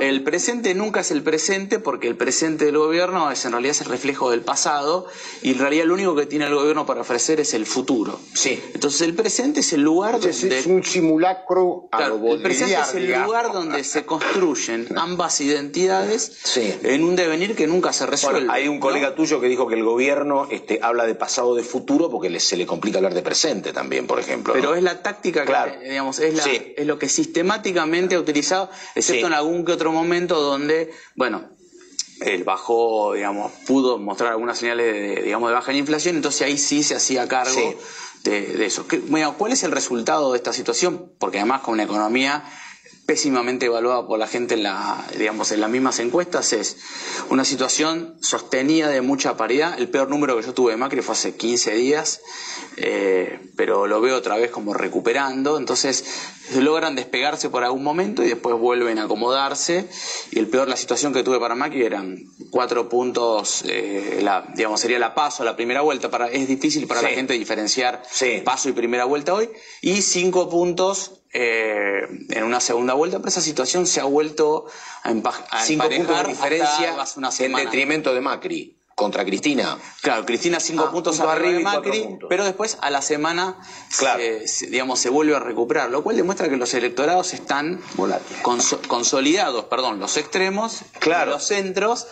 el presente nunca es el presente porque el presente del gobierno es en realidad es el reflejo del pasado y en realidad lo único que tiene el gobierno para ofrecer es el futuro. Sí. Entonces el presente es el lugar donde... Es, un simulacro a El presente es el lugar donde se construyen [laughs] ambas identidades en un devenir que nunca se resuelve. hay un colega tuyo que dijo que el gobierno este, habla de pasado, de futuro, porque se le complica hablar de presente también, por ejemplo. Pero es la táctica, que, digamos, es la... Es lo que sistemáticamente ha utilizado, excepto en algún que otro momento donde, bueno, el bajo, digamos, pudo mostrar algunas señales de, digamos, de baja en inflación, entonces ahí sí se hacía cargo de, eso. ¿cuál es el resultado de esta situación? Porque además con una economía pésimamente evaluada por la gente en, la, digamos, en las mismas encuestas, es una situación sostenida de mucha paridad. El peor número que yo tuve de Macri fue hace 15 días, eh, pero lo veo otra vez como recuperando. Entonces logran despegarse por algún momento y después vuelven a acomodarse. Y el peor, la situación que tuve para Macri eran cuatro puntos, eh, la, digamos, sería la paso, la primera vuelta. Para, es difícil para la gente diferenciar paso y primera vuelta hoy. Y cinco puntos eh, en una segunda vuelta, pero esa situación se ha vuelto a, a diferencia en detrimento de Macri contra Cristina. Claro, Cristina cinco ah, puntos arriba de Macri, pero después a la semana claro. Eh, se, digamos, se vuelve a recuperar, lo cual demuestra que los electorados están consolidados, perdón, los extremos, los centros,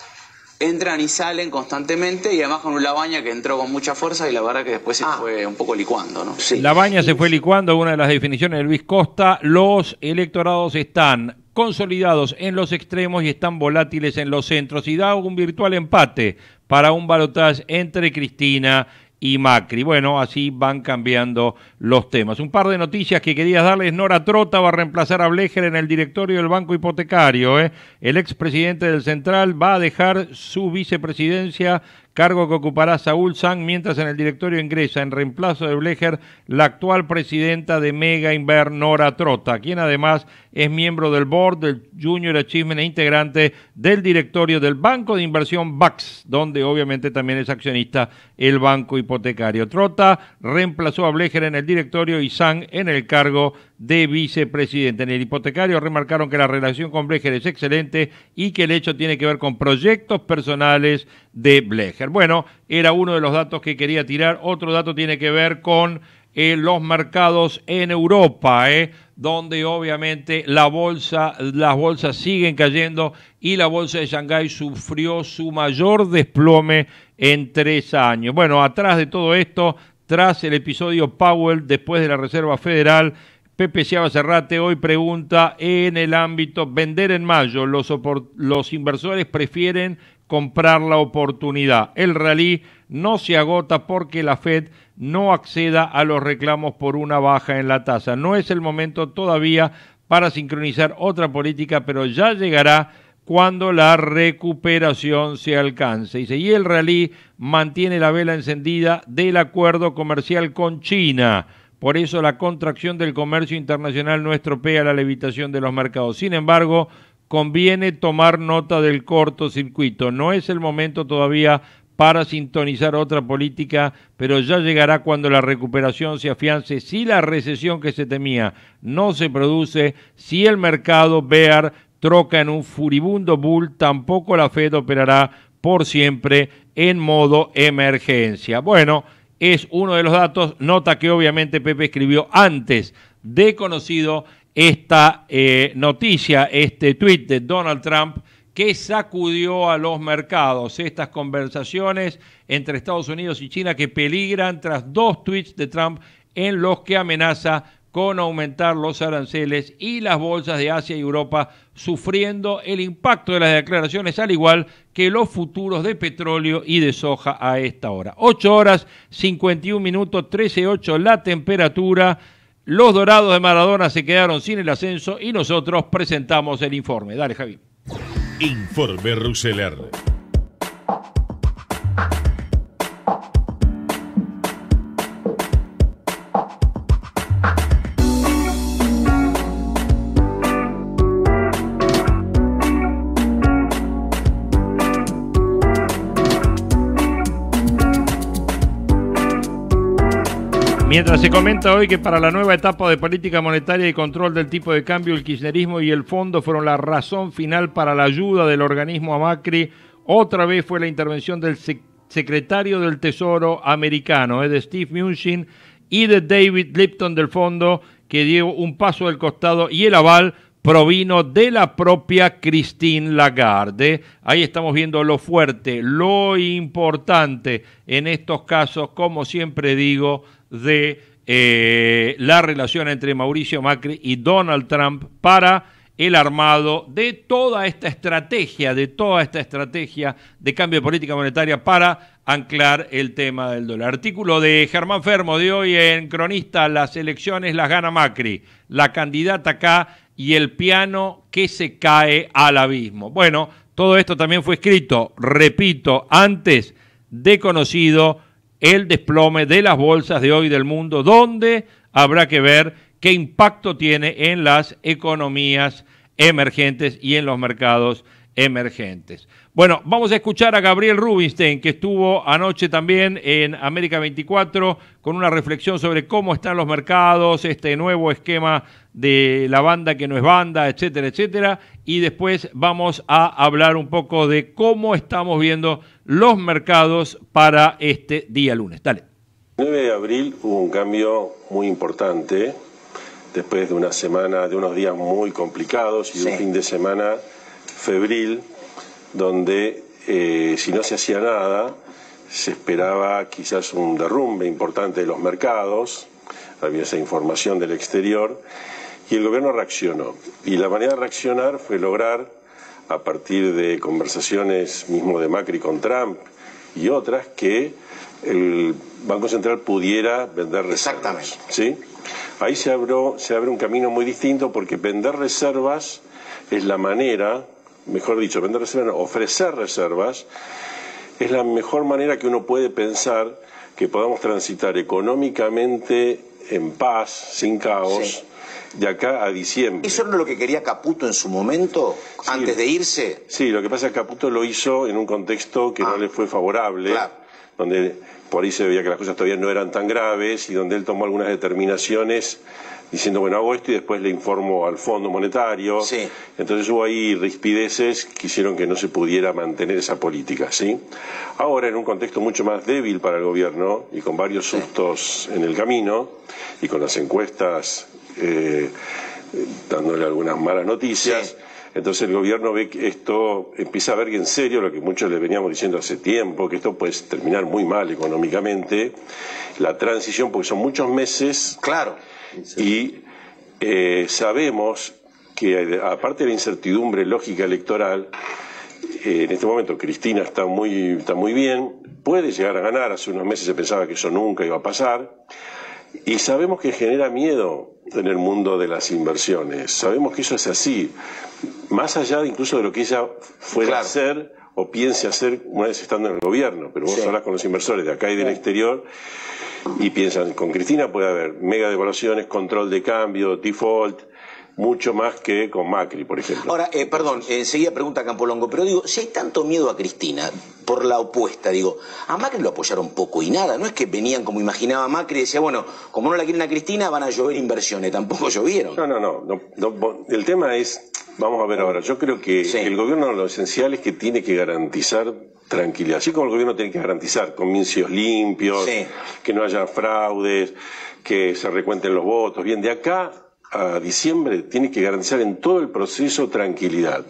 entran y salen constantemente y además con un Labaña que entró con mucha fuerza y la verdad que después se ah. fue un poco licuando, ¿no? Sí. Labaña se fue licuando, una de las definiciones de Luis Costa, los electorados están consolidados en los extremos y están volátiles en los centros y da un virtual empate para un balotaje entre Cristina y Macri. Bueno, así van cambiando los temas. Un par de noticias que querías darles. Nora Trota va a reemplazar a Blecher en el directorio del Banco Hipotecario. ¿eh? El expresidente del Central va a dejar su vicepresidencia cargo que ocupará Saúl San, mientras en el directorio ingresa en reemplazo de Blecher la actual presidenta de Mega Inver, Nora Trota, quien además es miembro del board del Junior Achievement e integrante del directorio del Banco de Inversión BAX, donde obviamente también es accionista el banco hipotecario. Trota reemplazó a Blecher en el directorio y Zhang en el cargo de vicepresidente. En el hipotecario remarcaron que la relación con Blecher es excelente y que el hecho tiene que ver con proyectos personales de Blecher. Bueno, era uno de los datos que quería tirar. Otro dato tiene que ver con eh, los mercados en Europa, eh, donde obviamente la bolsa, las bolsas siguen cayendo y la bolsa de Shanghái sufrió su mayor desplome en tres años. Bueno, atrás de todo esto, tras el episodio Powell, después de la Reserva Federal, Pepe Ciaba Cerrate hoy pregunta en el ámbito vender en mayo, los, los inversores prefieren comprar la oportunidad. El rally no se agota porque la Fed no acceda a los reclamos por una baja en la tasa. No es el momento todavía para sincronizar otra política, pero ya llegará cuando la recuperación se alcance. y el rally mantiene la vela encendida del acuerdo comercial con China. Por eso la contracción del comercio internacional no estropea la levitación de los mercados. Sin embargo, conviene tomar nota del cortocircuito. No es el momento todavía para sintonizar otra política, pero ya llegará cuando la recuperación se afiance, si la recesión que se temía no se produce, si el mercado vea troca en un furibundo bull, tampoco la Fed operará por siempre en modo emergencia. Bueno, es uno de los datos, nota que obviamente Pepe escribió antes de conocido esta eh, noticia, este tuit de Donald Trump que sacudió a los mercados. Estas conversaciones entre Estados Unidos y China que peligran tras dos tweets de Trump en los que amenaza con aumentar los aranceles y las bolsas de Asia y Europa sufriendo el impacto de las declaraciones, al igual que los futuros de petróleo y de soja a esta hora. 8 horas 51 minutos, 13.8 la temperatura. Los dorados de Maradona se quedaron sin el ascenso y nosotros presentamos el informe. Dale, Javi. Informe Ruseler. Mientras se comenta hoy que para la nueva etapa de política monetaria y control del tipo de cambio, el kirchnerismo y el fondo fueron la razón final para la ayuda del organismo a Macri, otra vez fue la intervención del secretario del Tesoro americano, eh, de Steve Mnuchin, y de David Lipton del fondo, que dio un paso del costado y el aval provino de la propia Christine Lagarde. Ahí estamos viendo lo fuerte, lo importante en estos casos, como siempre digo, de eh, la relación entre Mauricio Macri y Donald Trump para el armado de toda esta estrategia, de toda esta estrategia de cambio de política monetaria para anclar el tema del dólar. Artículo de Germán Fermo de hoy en Cronista, las elecciones las gana Macri, la candidata acá y el piano que se cae al abismo. Bueno, todo esto también fue escrito, repito, antes de conocido el desplome de las bolsas de hoy del mundo, donde habrá que ver qué impacto tiene en las economías emergentes y en los mercados emergentes. Bueno, vamos a escuchar a Gabriel Rubinstein, que estuvo anoche también en América 24 con una reflexión sobre cómo están los mercados, este nuevo esquema de la banda que no es banda, etcétera, etcétera. Y después vamos a hablar un poco de cómo estamos viendo los mercados para este día lunes. Dale. El 9 de abril hubo un cambio muy importante después de una semana, de unos días muy complicados y un fin de semana febril, donde eh, si no se hacía nada, se esperaba quizás un derrumbe importante de los mercados, había esa información del exterior, y el gobierno reaccionó. Y la manera de reaccionar fue lograr, a partir de conversaciones mismo de Macri con Trump y otras, que el Banco Central pudiera vender reservas. Exactamente. ¿sí? Ahí se, abrió, se abre un camino muy distinto porque vender reservas es la manera, mejor dicho, vender reservas, ofrecer reservas, es la mejor manera que uno puede pensar que podamos transitar económicamente en paz, sin caos de acá a diciembre. ¿Eso no es lo que quería Caputo en su momento, antes de irse? Sí, lo que pasa es que Caputo lo hizo en un contexto que no ah. le fue favorable, donde por ahí se veía que las cosas todavía no eran tan graves y donde él tomó algunas determinaciones diciendo, bueno, hago esto y después le informo al Fondo Monetario. Sí. Entonces hubo ahí rispideces que hicieron que no se pudiera mantener esa política, ¿sí? Ahora, en un contexto mucho más débil para el gobierno y con varios sustos en el camino y con las encuestas eh, dándole algunas malas noticias. Entonces el gobierno ve que esto empieza a ver que en serio lo que muchos le veníamos diciendo hace tiempo, que esto puede terminar muy mal económicamente, la transición, porque son muchos meses. Claro. Y eh, sabemos que aparte de la incertidumbre lógica electoral, eh, en este momento Cristina está muy, está muy bien, puede llegar a ganar, hace unos meses se pensaba que eso nunca iba a pasar, y sabemos que genera miedo en el mundo de las inversiones. Sabemos que eso es así. Más allá de incluso de lo que ella fuera hacer o piense hacer una vez estando en el gobierno. Pero vos hablas con los inversores de acá y del exterior y piensan, con Cristina puede haber mega devaluaciones, control de cambio, default, mucho más que con Macri, por ejemplo. Ahora, eh, perdón, enseguida eh, pregunta Campolongo, pero digo, si hay tanto miedo a Cristina por la opuesta, digo, a Macri lo apoyaron poco y nada, no es que venían como imaginaba Macri y decía, bueno, como no la quieren a Cristina, van a llover inversiones, tampoco llovieron. No, no, no, el tema es, vamos a ver ahora, yo creo que el gobierno lo esencial es que tiene que garantizar tranquilidad, así como el gobierno tiene que garantizar comicios limpios, que no haya fraudes, que se recuenten los votos, bien, de acá a diciembre tiene que garantizar en todo el proceso tranquilidad.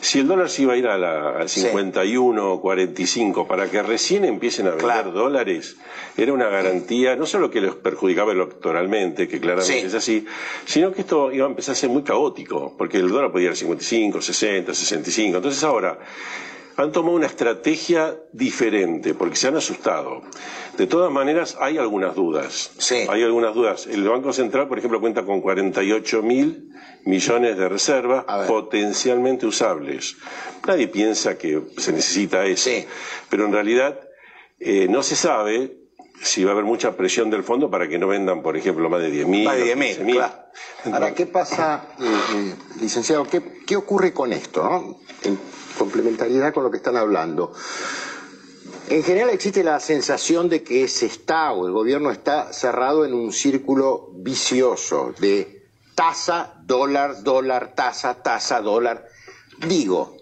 Si el dólar se iba a ir a, la, 51 o 45 para que recién empiecen a vender dólares, era una garantía, no solo que les perjudicaba electoralmente, que claramente es así, sino que esto iba a empezar a ser muy caótico, porque el dólar podía ir a 55, 60, 65. Entonces ahora, han tomado una estrategia diferente, porque se han asustado. De todas maneras, hay algunas dudas. Sí. Hay algunas dudas. El Banco Central, por ejemplo, cuenta con 48 mil millones de reservas potencialmente usables. Nadie piensa que se necesita eso. Pero en realidad, eh, no se sabe si va a haber mucha presión del fondo para que no vendan, por ejemplo, más de 10 mil. Más Ahora, ¿qué pasa, eh, eh, licenciado? ¿qué, ocurre con esto? complementariedad con lo que están hablando. En general existe la sensación de que se está o el gobierno está cerrado en un círculo vicioso de tasa, dólar, dólar, tasa, tasa, dólar. Digo,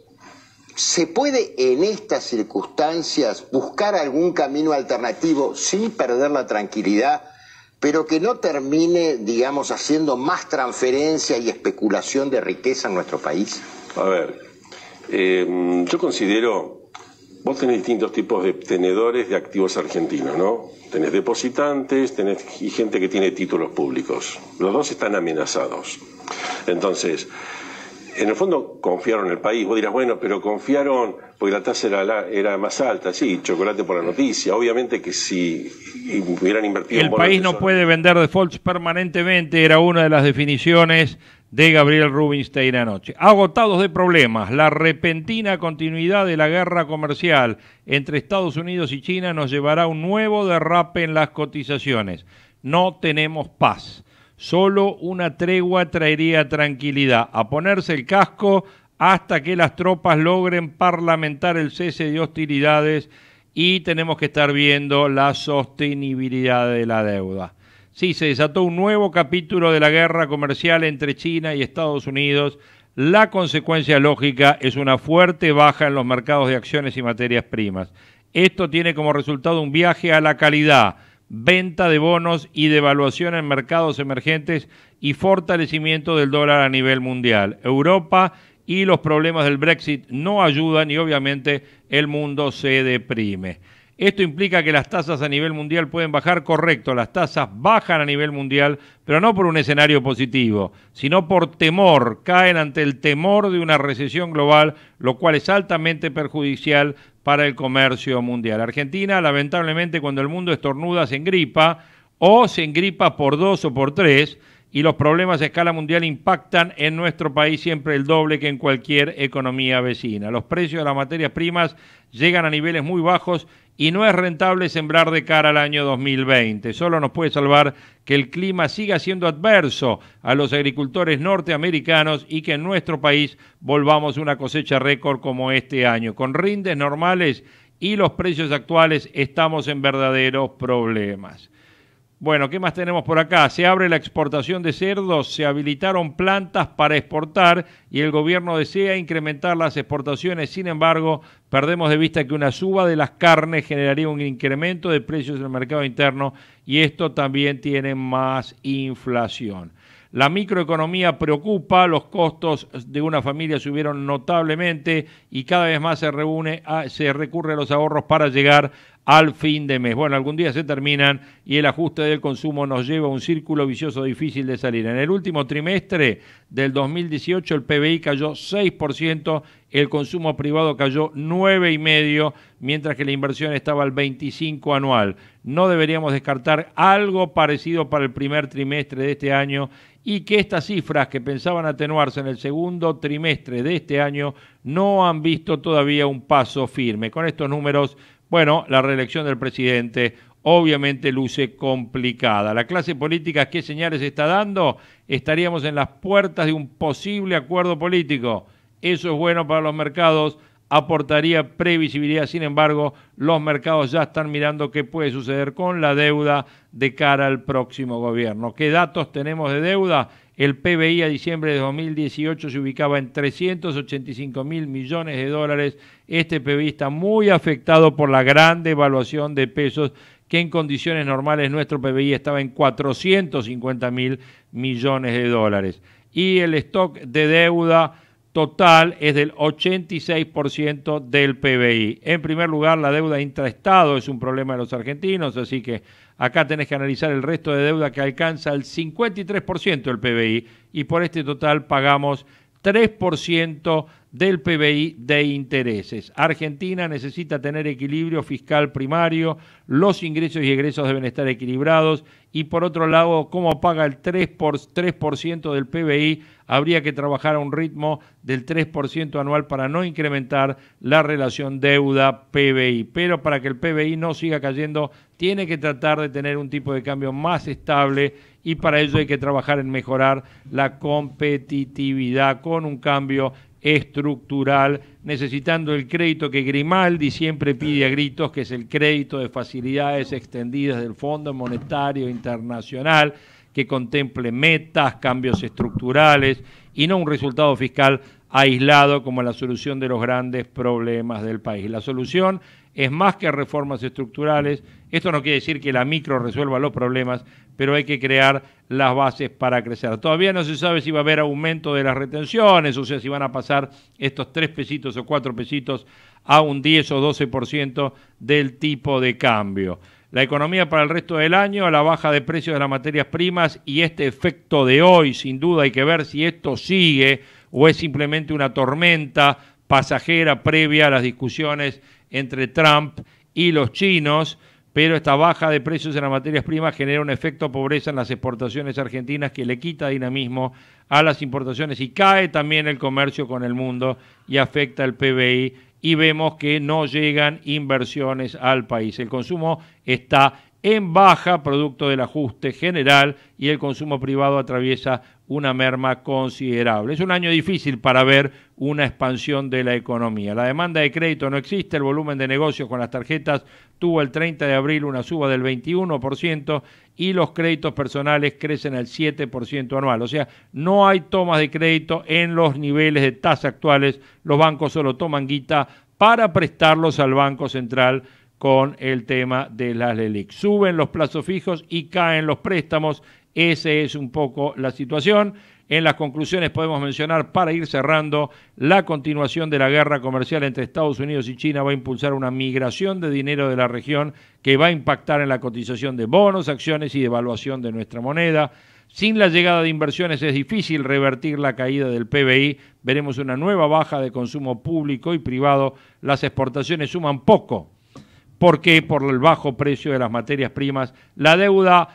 ¿se puede en estas circunstancias buscar algún camino alternativo sin perder la tranquilidad, pero que no termine, digamos, haciendo más transferencia y especulación de riqueza en nuestro país? A ver, eh, yo considero, vos tenés distintos tipos de tenedores de activos argentinos, ¿no? Tenés depositantes tenés, y gente que tiene títulos públicos. Los dos están amenazados. Entonces, en el fondo confiaron en el país. Vos dirás, bueno, pero confiaron porque la tasa era, más alta. Sí, chocolate por la noticia. Obviamente que si hubieran invertido... El país no puede vender defaults permanentemente, era una de las definiciones de Gabriel Rubinstein anoche. Agotados de problemas, la repentina continuidad de la guerra comercial entre Estados Unidos y China nos llevará a un nuevo derrape en las cotizaciones. No tenemos paz. Solo una tregua traería tranquilidad. A ponerse el casco hasta que las tropas logren parlamentar el cese de hostilidades y tenemos que estar viendo la sostenibilidad de la deuda. Sí, se desató un nuevo capítulo de la guerra comercial entre China y Estados Unidos. La consecuencia lógica es una fuerte baja en los mercados de acciones y materias primas. Esto tiene como resultado un viaje a la calidad, venta de bonos y devaluación en mercados emergentes y fortalecimiento del dólar a nivel mundial. Europa y los problemas del Brexit no ayudan y obviamente el mundo se deprime. Esto implica que las tasas a nivel mundial pueden bajar, correcto, las tasas bajan a nivel mundial, pero no por un escenario positivo, sino por temor, caen ante el temor de una recesión global, lo cual es altamente perjudicial para el comercio mundial. Argentina, lamentablemente, cuando el mundo estornuda, se engripa, o se engripa por dos o por tres, y los problemas a escala mundial impactan en nuestro país siempre el doble que en cualquier economía vecina. Los precios de las materias primas llegan a niveles muy bajos y no es rentable sembrar de cara al año 2020. Solo nos puede salvar que el clima siga siendo adverso a los agricultores norteamericanos y que en nuestro país volvamos una cosecha récord como este año. Con rindes normales y los precios actuales estamos en verdaderos problemas. Bueno, ¿qué más tenemos por acá? Se abre la exportación de cerdos, se habilitaron plantas para exportar y el gobierno desea incrementar las exportaciones. Sin embargo, perdemos de vista que una suba de las carnes generaría un incremento de precios en el mercado interno y esto también tiene más inflación. La microeconomía preocupa, los costos de una familia subieron notablemente y cada vez más se, reúne ah, se recurre a los ahorros para llegar al fin de mes. Bueno, algún día se terminan y el ajuste del consumo nos lleva a un círculo vicioso difícil de salir. En el último trimestre del 2018 el PBI cayó 6%, el consumo privado cayó 9,5%, mientras que la inversión estaba al 25% anual. No deberíamos descartar algo parecido para el primer trimestre de este año y que estas cifras que pensaban atenuarse en el segundo trimestre de este año no han visto todavía un paso firme. Con estos números, bueno, la reelección del presidente obviamente luce complicada. La clase política, ¿qué señales está dando? Estaríamos en las puertas de un posible acuerdo político. Eso es bueno para los mercados aportaría previsibilidad. Sin embargo, los mercados ya están mirando qué puede suceder con la deuda de cara al próximo gobierno. ¿Qué datos tenemos de deuda? El PBI a diciembre de 2018 se ubicaba en 385 mil millones de dólares. Este PBI está muy afectado por la gran devaluación de pesos que en condiciones normales nuestro PBI estaba en 450 mil millones de dólares. Y el stock de deuda total es del 86% del PBI. En primer lugar, la deuda intraestado es un problema de los argentinos, así que acá tenés que analizar el resto de deuda que alcanza el 53% del PBI y por este total pagamos 3% del PBI de intereses. Argentina necesita tener equilibrio fiscal primario, los ingresos y egresos deben estar equilibrados y por otro lado, cómo paga el 3%, por, 3 del PBI habría que trabajar a un ritmo del 3% anual para no incrementar la relación deuda-PBI. Pero para que el PBI no siga cayendo, tiene que tratar de tener un tipo de cambio más estable y para ello hay que trabajar en mejorar la competitividad con un cambio estructural, necesitando el crédito que Grimaldi siempre pide a gritos, que es el crédito de facilidades extendidas del Fondo Monetario Internacional que contemple metas, cambios estructurales y no un resultado fiscal aislado como la solución de los grandes problemas del país. La solución es más que reformas estructurales. Esto no quiere decir que la micro resuelva los problemas, pero hay que crear las bases para crecer. Todavía no se sabe si va a haber aumento de las retenciones, o sea, si van a pasar estos tres pesitos o cuatro pesitos a un 10 o 12% del tipo de cambio la economía para el resto del año, a la baja de precios de las materias primas y este efecto de hoy, sin duda hay que ver si esto sigue o es simplemente una tormenta pasajera previa a las discusiones entre Trump y los chinos, pero esta baja de precios en las materias primas genera un efecto pobreza en las exportaciones argentinas que le quita dinamismo a las importaciones y cae también el comercio con el mundo y afecta el PBI y vemos que no llegan inversiones al país. El consumo está en baja, producto del ajuste general, y el consumo privado atraviesa una merma considerable. Es un año difícil para ver una expansión de la economía. La demanda de crédito no existe, el volumen de negocios con las tarjetas tuvo el 30 de abril una suba del 21%, y los créditos personales crecen al 7% anual. O sea, no hay tomas de crédito en los niveles de tasa actuales. Los bancos solo toman guita para prestarlos al Banco Central con el tema de las LELIC. Suben los plazos fijos y caen los préstamos. Esa es un poco la situación. En las conclusiones podemos mencionar, para ir cerrando, la continuación de la guerra comercial entre Estados Unidos y China va a impulsar una migración de dinero de la región que va a impactar en la cotización de bonos, acciones y devaluación de nuestra moneda. Sin la llegada de inversiones es difícil revertir la caída del PBI. Veremos una nueva baja de consumo público y privado. Las exportaciones suman poco porque por el bajo precio de las materias primas, la deuda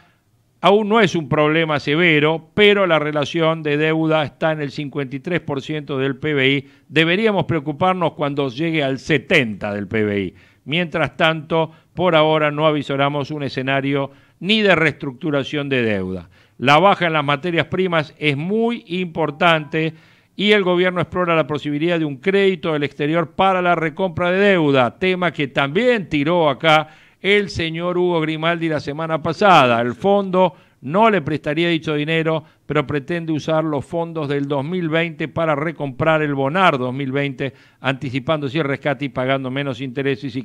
Aún no es un problema severo, pero la relación de deuda está en el 53% del PBI. Deberíamos preocuparnos cuando llegue al 70% del PBI. Mientras tanto, por ahora no avisoramos un escenario ni de reestructuración de deuda. La baja en las materias primas es muy importante y el gobierno explora la posibilidad de un crédito del exterior para la recompra de deuda, tema que también tiró acá el señor Hugo Grimaldi la semana pasada. El fondo no le prestaría dicho dinero, pero pretende usar los fondos del 2020 para recomprar el Bonar 2020, anticipando el rescate y pagando menos intereses y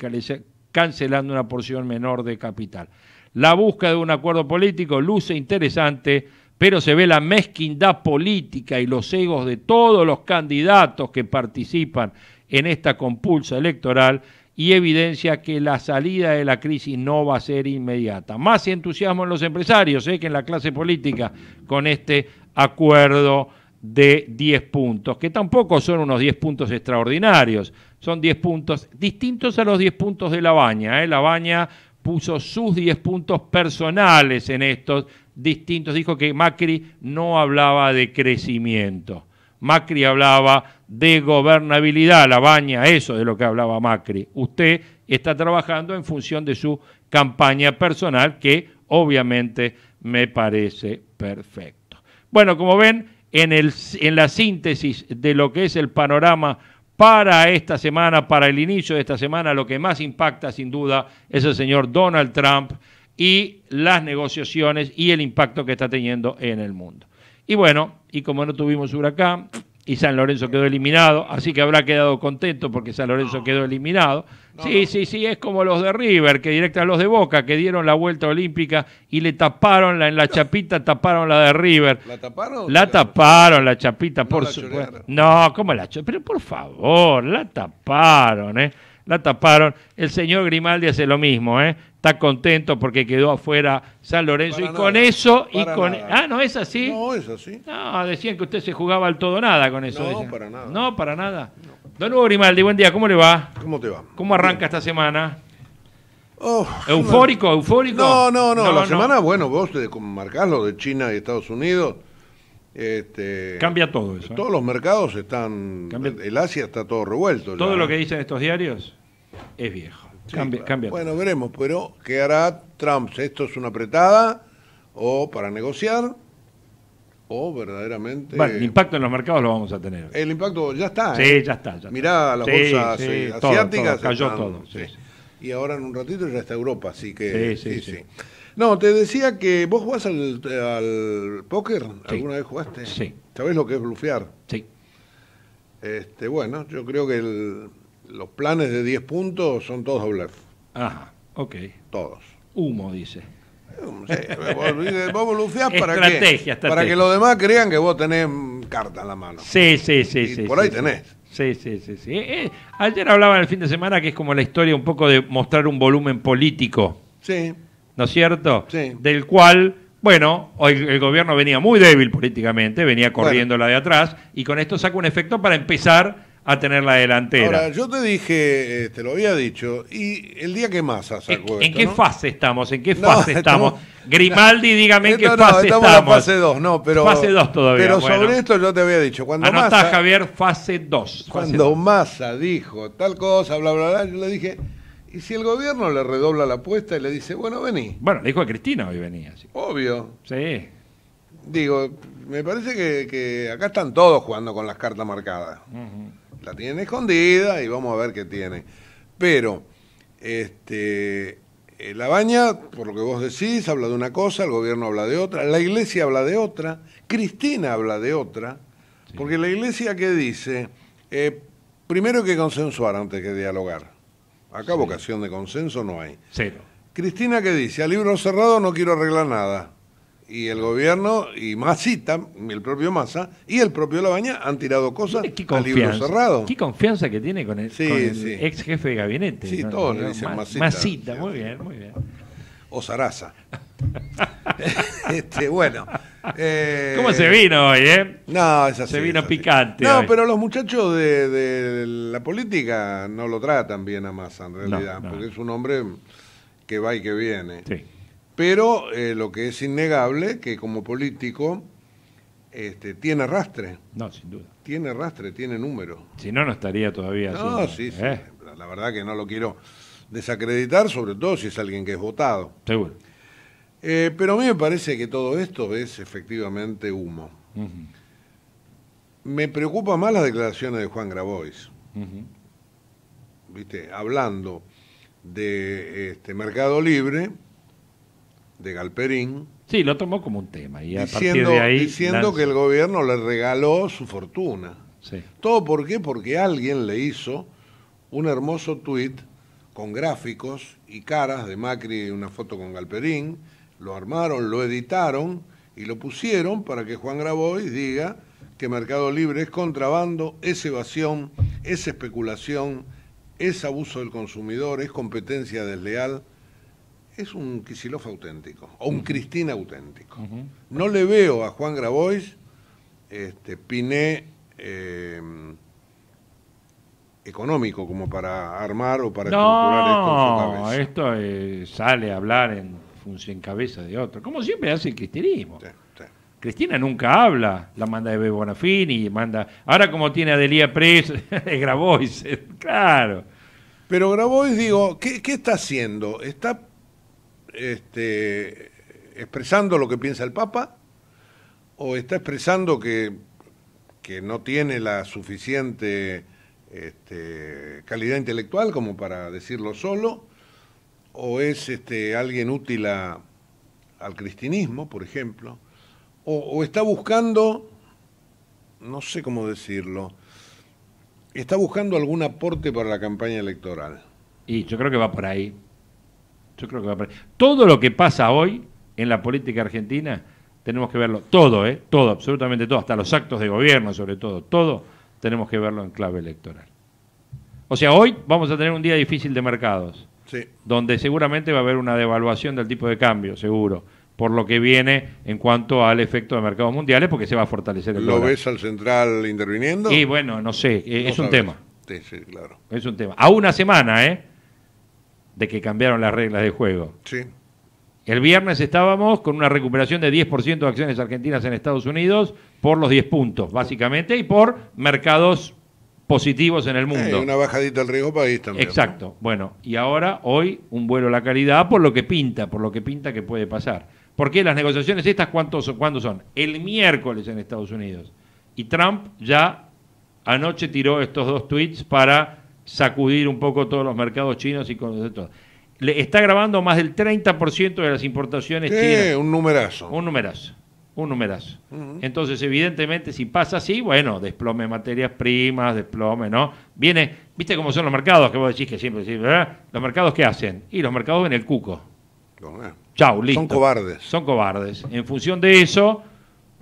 cancelando una porción menor de capital. La búsqueda de un acuerdo político luce interesante, pero se ve la mezquindad política y los egos de todos los candidatos que participan en esta compulsa electoral y evidencia que la salida de la crisis no va a ser inmediata. Más entusiasmo en los empresarios eh, que en la clase política con este acuerdo de 10 puntos, que tampoco son unos 10 puntos extraordinarios, son 10 puntos distintos a los 10 puntos de La Baña. Eh. La Baña puso sus 10 puntos personales en estos distintos, dijo que Macri no hablaba de crecimiento. Macri hablaba de gobernabilidad, la baña, eso de lo que hablaba Macri. Usted está trabajando en función de su campaña personal, que obviamente me parece perfecto. Bueno, como ven, en, el, en la síntesis de lo que es el panorama para esta semana, para el inicio de esta semana, lo que más impacta sin duda es el señor Donald Trump y las negociaciones y el impacto que está teniendo en el mundo. Y bueno, y como no tuvimos huracán y San Lorenzo quedó eliminado, así que habrá quedado contento porque San Lorenzo quedó eliminado. sí, sí, sí, es como los de River, que directa a los de Boca, que dieron la vuelta olímpica y le taparon la, en la chapita, taparon la de River. ¿La taparon? La taparon, la chapita, por supuesto. No, ¿cómo la chapita? Pero por favor, la taparon, ¿eh? La taparon. El señor Grimaldi hace lo mismo, ¿eh? está contento porque quedó afuera San Lorenzo. y con eso, y con ah, no es así. No, es así. No, decían que usted se jugaba al todo nada con eso. No, para nada. No, para nada. Don Hugo Grimaldi, buen día, ¿cómo le va? ¿Cómo te va? ¿Cómo arranca esta semana? Oh, ¿Eufórico, eufórico? No, no, no, la semana, bueno, vos te marcás lo de China y Estados Unidos. Este, Cambia todo eso. ¿eh? Todos los mercados están. El Asia está todo revuelto. Todo lo que dicen estos diarios es viejo cambia, Bueno, veremos, pero ¿qué hará Trump? ¿Esto es una apretada o para negociar? o verdaderamente... Bueno, el impacto en los mercados lo vamos a tener. El impacto ya está. Sí, ¿eh? ya está. Mirá las bolsas asiáticas. cayó todo. y ahora en un ratito ya está Europa, así que... Sí, sí, No, te decía que vos jugás al, póker, ¿alguna vez jugaste? Sí. ¿Sabés lo que es blufear? Sí. Este, bueno, yo creo que el, los planes de 10 puntos son todos hablar. Ajá, ok. Todos. Humo, dice. Sí, vos para que, los demás crean que vos tenés carta en la mano. Sí, sí, sí. sí por ahí tenés. Sí, sí, sí. sí. Eh, eh, ayer hablaban el fin de semana que es como la historia un poco de mostrar un volumen político. Sí. ¿No es cierto? Sí. Del cual, bueno, hoy el gobierno venía muy débil políticamente, venía corriendo la de atrás, y con esto saca un efecto para empezar a tener la delantera. Ahora, yo te dije, eh, te lo había dicho, y el día que Massa sacó ¿En, ¿En qué fase estamos? ¿En qué fase estamos? Grimaldi, dígame en eh, qué fase estamos. Estamos en fase 2, no, pero... Fase 2 todavía, Pero sobre esto yo te había dicho, cuando ¿No Massa, Javier, fase 2. Cuando Massa dijo tal cosa, bla, bla, bla, yo le dije... Y si el gobierno le redobla la apuesta y le dice, bueno, vení. Bueno, le dijo a Cristina hoy venía. Obvio. Sí. Digo, me parece que, que, acá están todos jugando con las cartas marcadas. Uh la tienen escondida y vamos a ver qué tiene. Pero, este, eh, la baña, por lo que vos decís, habla de una cosa, el gobierno habla de otra, la iglesia habla de otra, Cristina habla de otra, porque la iglesia que dice, eh, primero hay que consensuar antes que dialogar. Acá vocación de consenso no hay. Cristina que dice, al libro cerrado no quiero arreglar nada y el gobierno y Masita, el propio Massa y el propio Labaña han tirado cosas al libro cerrado. Qué confianza que tiene con el, ex jefe de gabinete. Sí, todos le dicen Masita. Masita, muy bien, muy bien. O Sarasa. [laughs] este, bueno. Eh, ¿Cómo se vino hoy, eh? No, es así, Se vino picante. No, pero los muchachos de, la política no lo tratan bien a Massa, en realidad, porque es un hombre que va y que viene. Sí. Pero eh, lo que es innegable, que como político este, tiene rastre. No, sin duda. Tiene rastre, tiene número. Si no, no estaría todavía. No, sí, sí. ¿eh? La verdad que no lo quiero desacreditar, sobre todo si es alguien que es votado. Seguro. Eh, pero a mí me parece que todo esto es efectivamente humo. Me preocupa más las declaraciones de Juan Grabois. ¿Viste? Hablando de este, Mercado Libre de Galperín. Sí, lo tomó como un tema. Y diciendo, diciendo que el gobierno le regaló su fortuna. Sí. ¿Todo por qué? Porque alguien le hizo un hermoso tuit con gráficos y caras de Macri, y una foto con Galperín, lo armaron, lo editaron y lo pusieron para que Juan Grabois diga que Mercado Libre es contrabando, es evasión, es especulación, es abuso del consumidor, es competencia desleal es un Kisilov auténtico, o un Cristina auténtico. No le veo a Juan Grabois, este, Piné em, económico como para armar o para no, esto en Esto eh, sale a hablar en, función cabeza de otro, como siempre hace el cristianismo. Cristina nunca habla, la manda de Bonafini, manda. Ahora como tiene a Adelía Pres, [laughs] es Grabois, [laughs] claro. Pero Grabois, digo, ¿qué, ¿qué está haciendo? Está este, expresando lo que piensa el Papa o está expresando que, no tiene la suficiente este, calidad intelectual como para decirlo solo o es este, alguien útil a, al cristinismo por ejemplo, o está buscando, no sé cómo decirlo, está buscando algún aporte para la campaña electoral. Y yo creo que va por ahí. Yo creo que Todo lo que pasa hoy en la política argentina, tenemos que verlo, todo, ¿eh? todo, absolutamente todo, hasta los actos de gobierno sobre todo, todo tenemos que verlo en clave electoral. O sea, hoy vamos a tener un día difícil de mercados, donde seguramente va a haber una devaluación del tipo de cambio, seguro, por lo que viene en cuanto al efecto de mercados mundiales, porque se va a fortalecer el ¿Lo ves al central interviniendo? Y bueno, no sé, eh, es un tema. Sí, sí, claro. Es un tema. A una semana, ¿eh? de que cambiaron las reglas de juego. Sí. El viernes estábamos con una recuperación de 10% de acciones argentinas en Estados Unidos por los 10 puntos, básicamente, y por mercados positivos en el mundo. Eh, una bajadita al riesgo país también. Exacto. Bueno, y ahora hoy un vuelo a la calidad por lo que pinta, por lo que pinta que puede pasar. Porque las negociaciones estas cuándo son? El miércoles en Estados Unidos. Y Trump ya anoche tiró estos dos tweets para sacudir un poco todos los mercados chinos y con todo. Le está grabando más del 30% de las importaciones chinas. Un numerazo. Un numerazo. Un numerazo. Entonces, evidentemente, si pasa así, bueno, desplome materias primas, desplome, ¿no? Viene, ¿viste cómo son los mercados? Que vos decís que siempre decís, ¿verdad? ¿Los mercados qué hacen? Y los mercados en el cuco. Chau, listo. Son cobardes. Son cobardes. En función de eso,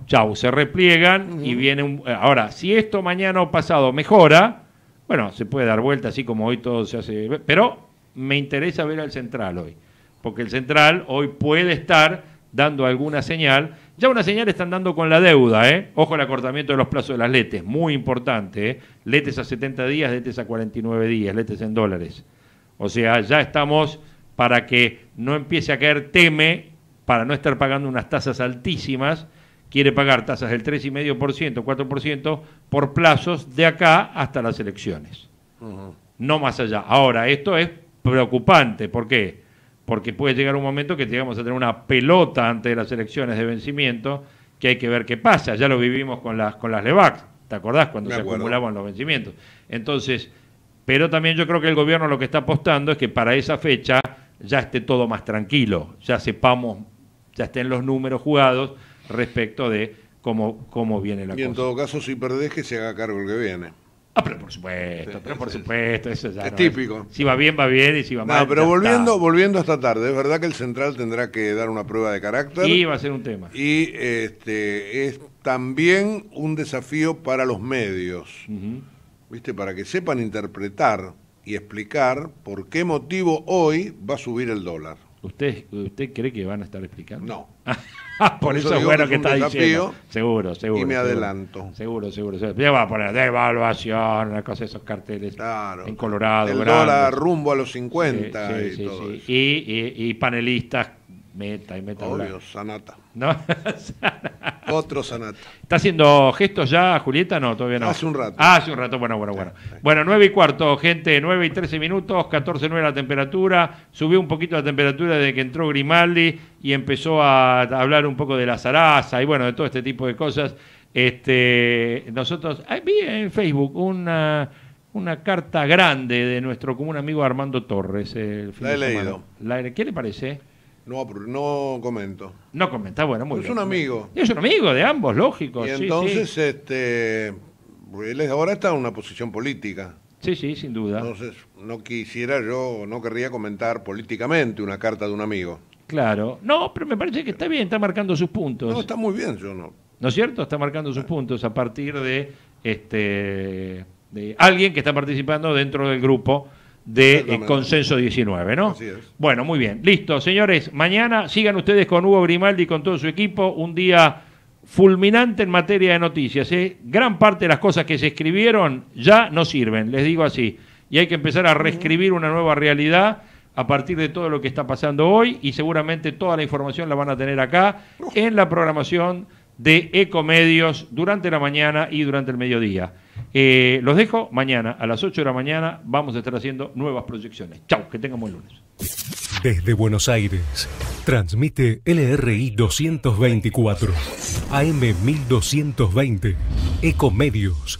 chau, se repliegan y viene un. Eh, ahora, si esto mañana o pasado mejora, bueno, se puede dar vuelta, así como hoy todo se hace. Pero me interesa ver al central hoy, porque el central hoy puede estar dando alguna señal. Ya una señal están dando con la deuda, ¿eh? Ojo al acortamiento de los plazos de las letes, muy importante, ¿eh? Letes a 70 días, letes a 49 días, letes en dólares. O sea, ya estamos para que no empiece a caer teme, para no estar pagando unas tasas altísimas quiere pagar tasas del 3,5%, 4% por plazos de acá hasta las elecciones. No más allá. Ahora, esto es preocupante. ¿Por qué? Porque puede llegar un momento que llegamos a tener una pelota antes de las elecciones de vencimiento que hay que ver qué pasa. Ya lo vivimos con las, con las LEVAC, ¿te acordás? Cuando se acumulaban los vencimientos. Entonces, pero también yo creo que el gobierno lo que está apostando es que para esa fecha ya esté todo más tranquilo, ya sepamos, ya estén los números jugados respecto de cómo, cómo viene la cosa. Y en todo caso, si perdés, que se haga cargo el que viene. Ah, pero por supuesto, pero por supuesto, eso ya. Es típico. Si va bien, va bien, y si va mal. No, pero volviendo, volviendo esta tarde, es verdad que el central tendrá que dar una prueba de carácter. Y va a ser un tema. Y este es también un desafío para los medios, ¿viste? Para que sepan interpretar y explicar por qué motivo hoy va a subir el dólar. ¿Usted, ¿Usted cree que van a estar explicando? No. [laughs] Ah, por, eso, es bueno que, está diciendo. Seguro, seguro. Y me adelanto. Seguro, seguro. seguro. Ya va a poner devaluación, una cosa de esos carteles en Colorado. El dólar rumbo a los 50 y, todo sí, Y, y panelistas meta y meta. Obvio, sanata. ¿No? [laughs] Otro Sanata. ¿Está haciendo gestos ya, Julieta? No, todavía no. Hace un rato. Ah, hace un rato, bueno, bueno, bueno. Bueno, nueve y cuarto, gente, nueve y trece minutos, catorce nueve la temperatura. Subió un poquito la temperatura desde que entró Grimaldi y empezó a hablar un poco de la zaraza y bueno, de todo este tipo de cosas. Este, nosotros, ah, vi en Facebook una, una carta grande de nuestro común amigo Armando Torres. El la he leído. ¿Qué le parece? No, no comento. No comenta, bueno, muy bien. Es un amigo. Es un amigo de ambos, lógico. Y entonces, este, él ahora está en una posición política. Sí, sí, sin duda. Entonces, no quisiera yo, no querría comentar políticamente una carta de un amigo. Claro. No, pero me parece que está bien, está marcando sus puntos. No, está muy bien, yo no. ¿No es cierto? Está marcando sus ah. puntos a partir de, este, de alguien que está participando dentro del grupo de eh, Consenso 19, ¿no? Así es. Bueno, muy bien. Listo, señores. Mañana sigan ustedes con Hugo Grimaldi y con todo su equipo. Un día fulminante en materia de noticias. ¿eh? Gran parte de las cosas que se escribieron ya no sirven, les digo así. Y hay que empezar a reescribir una nueva realidad a partir de todo lo que está pasando hoy y seguramente toda la información la van a tener acá en la programación de Ecomedios durante la mañana y durante el mediodía. Eh, los dejo mañana a las 8 de la mañana. Vamos a estar haciendo nuevas proyecciones. Chao, que tengamos muy lunes. Desde Buenos Aires, transmite LRI 224, AM 1220, Ecomedios.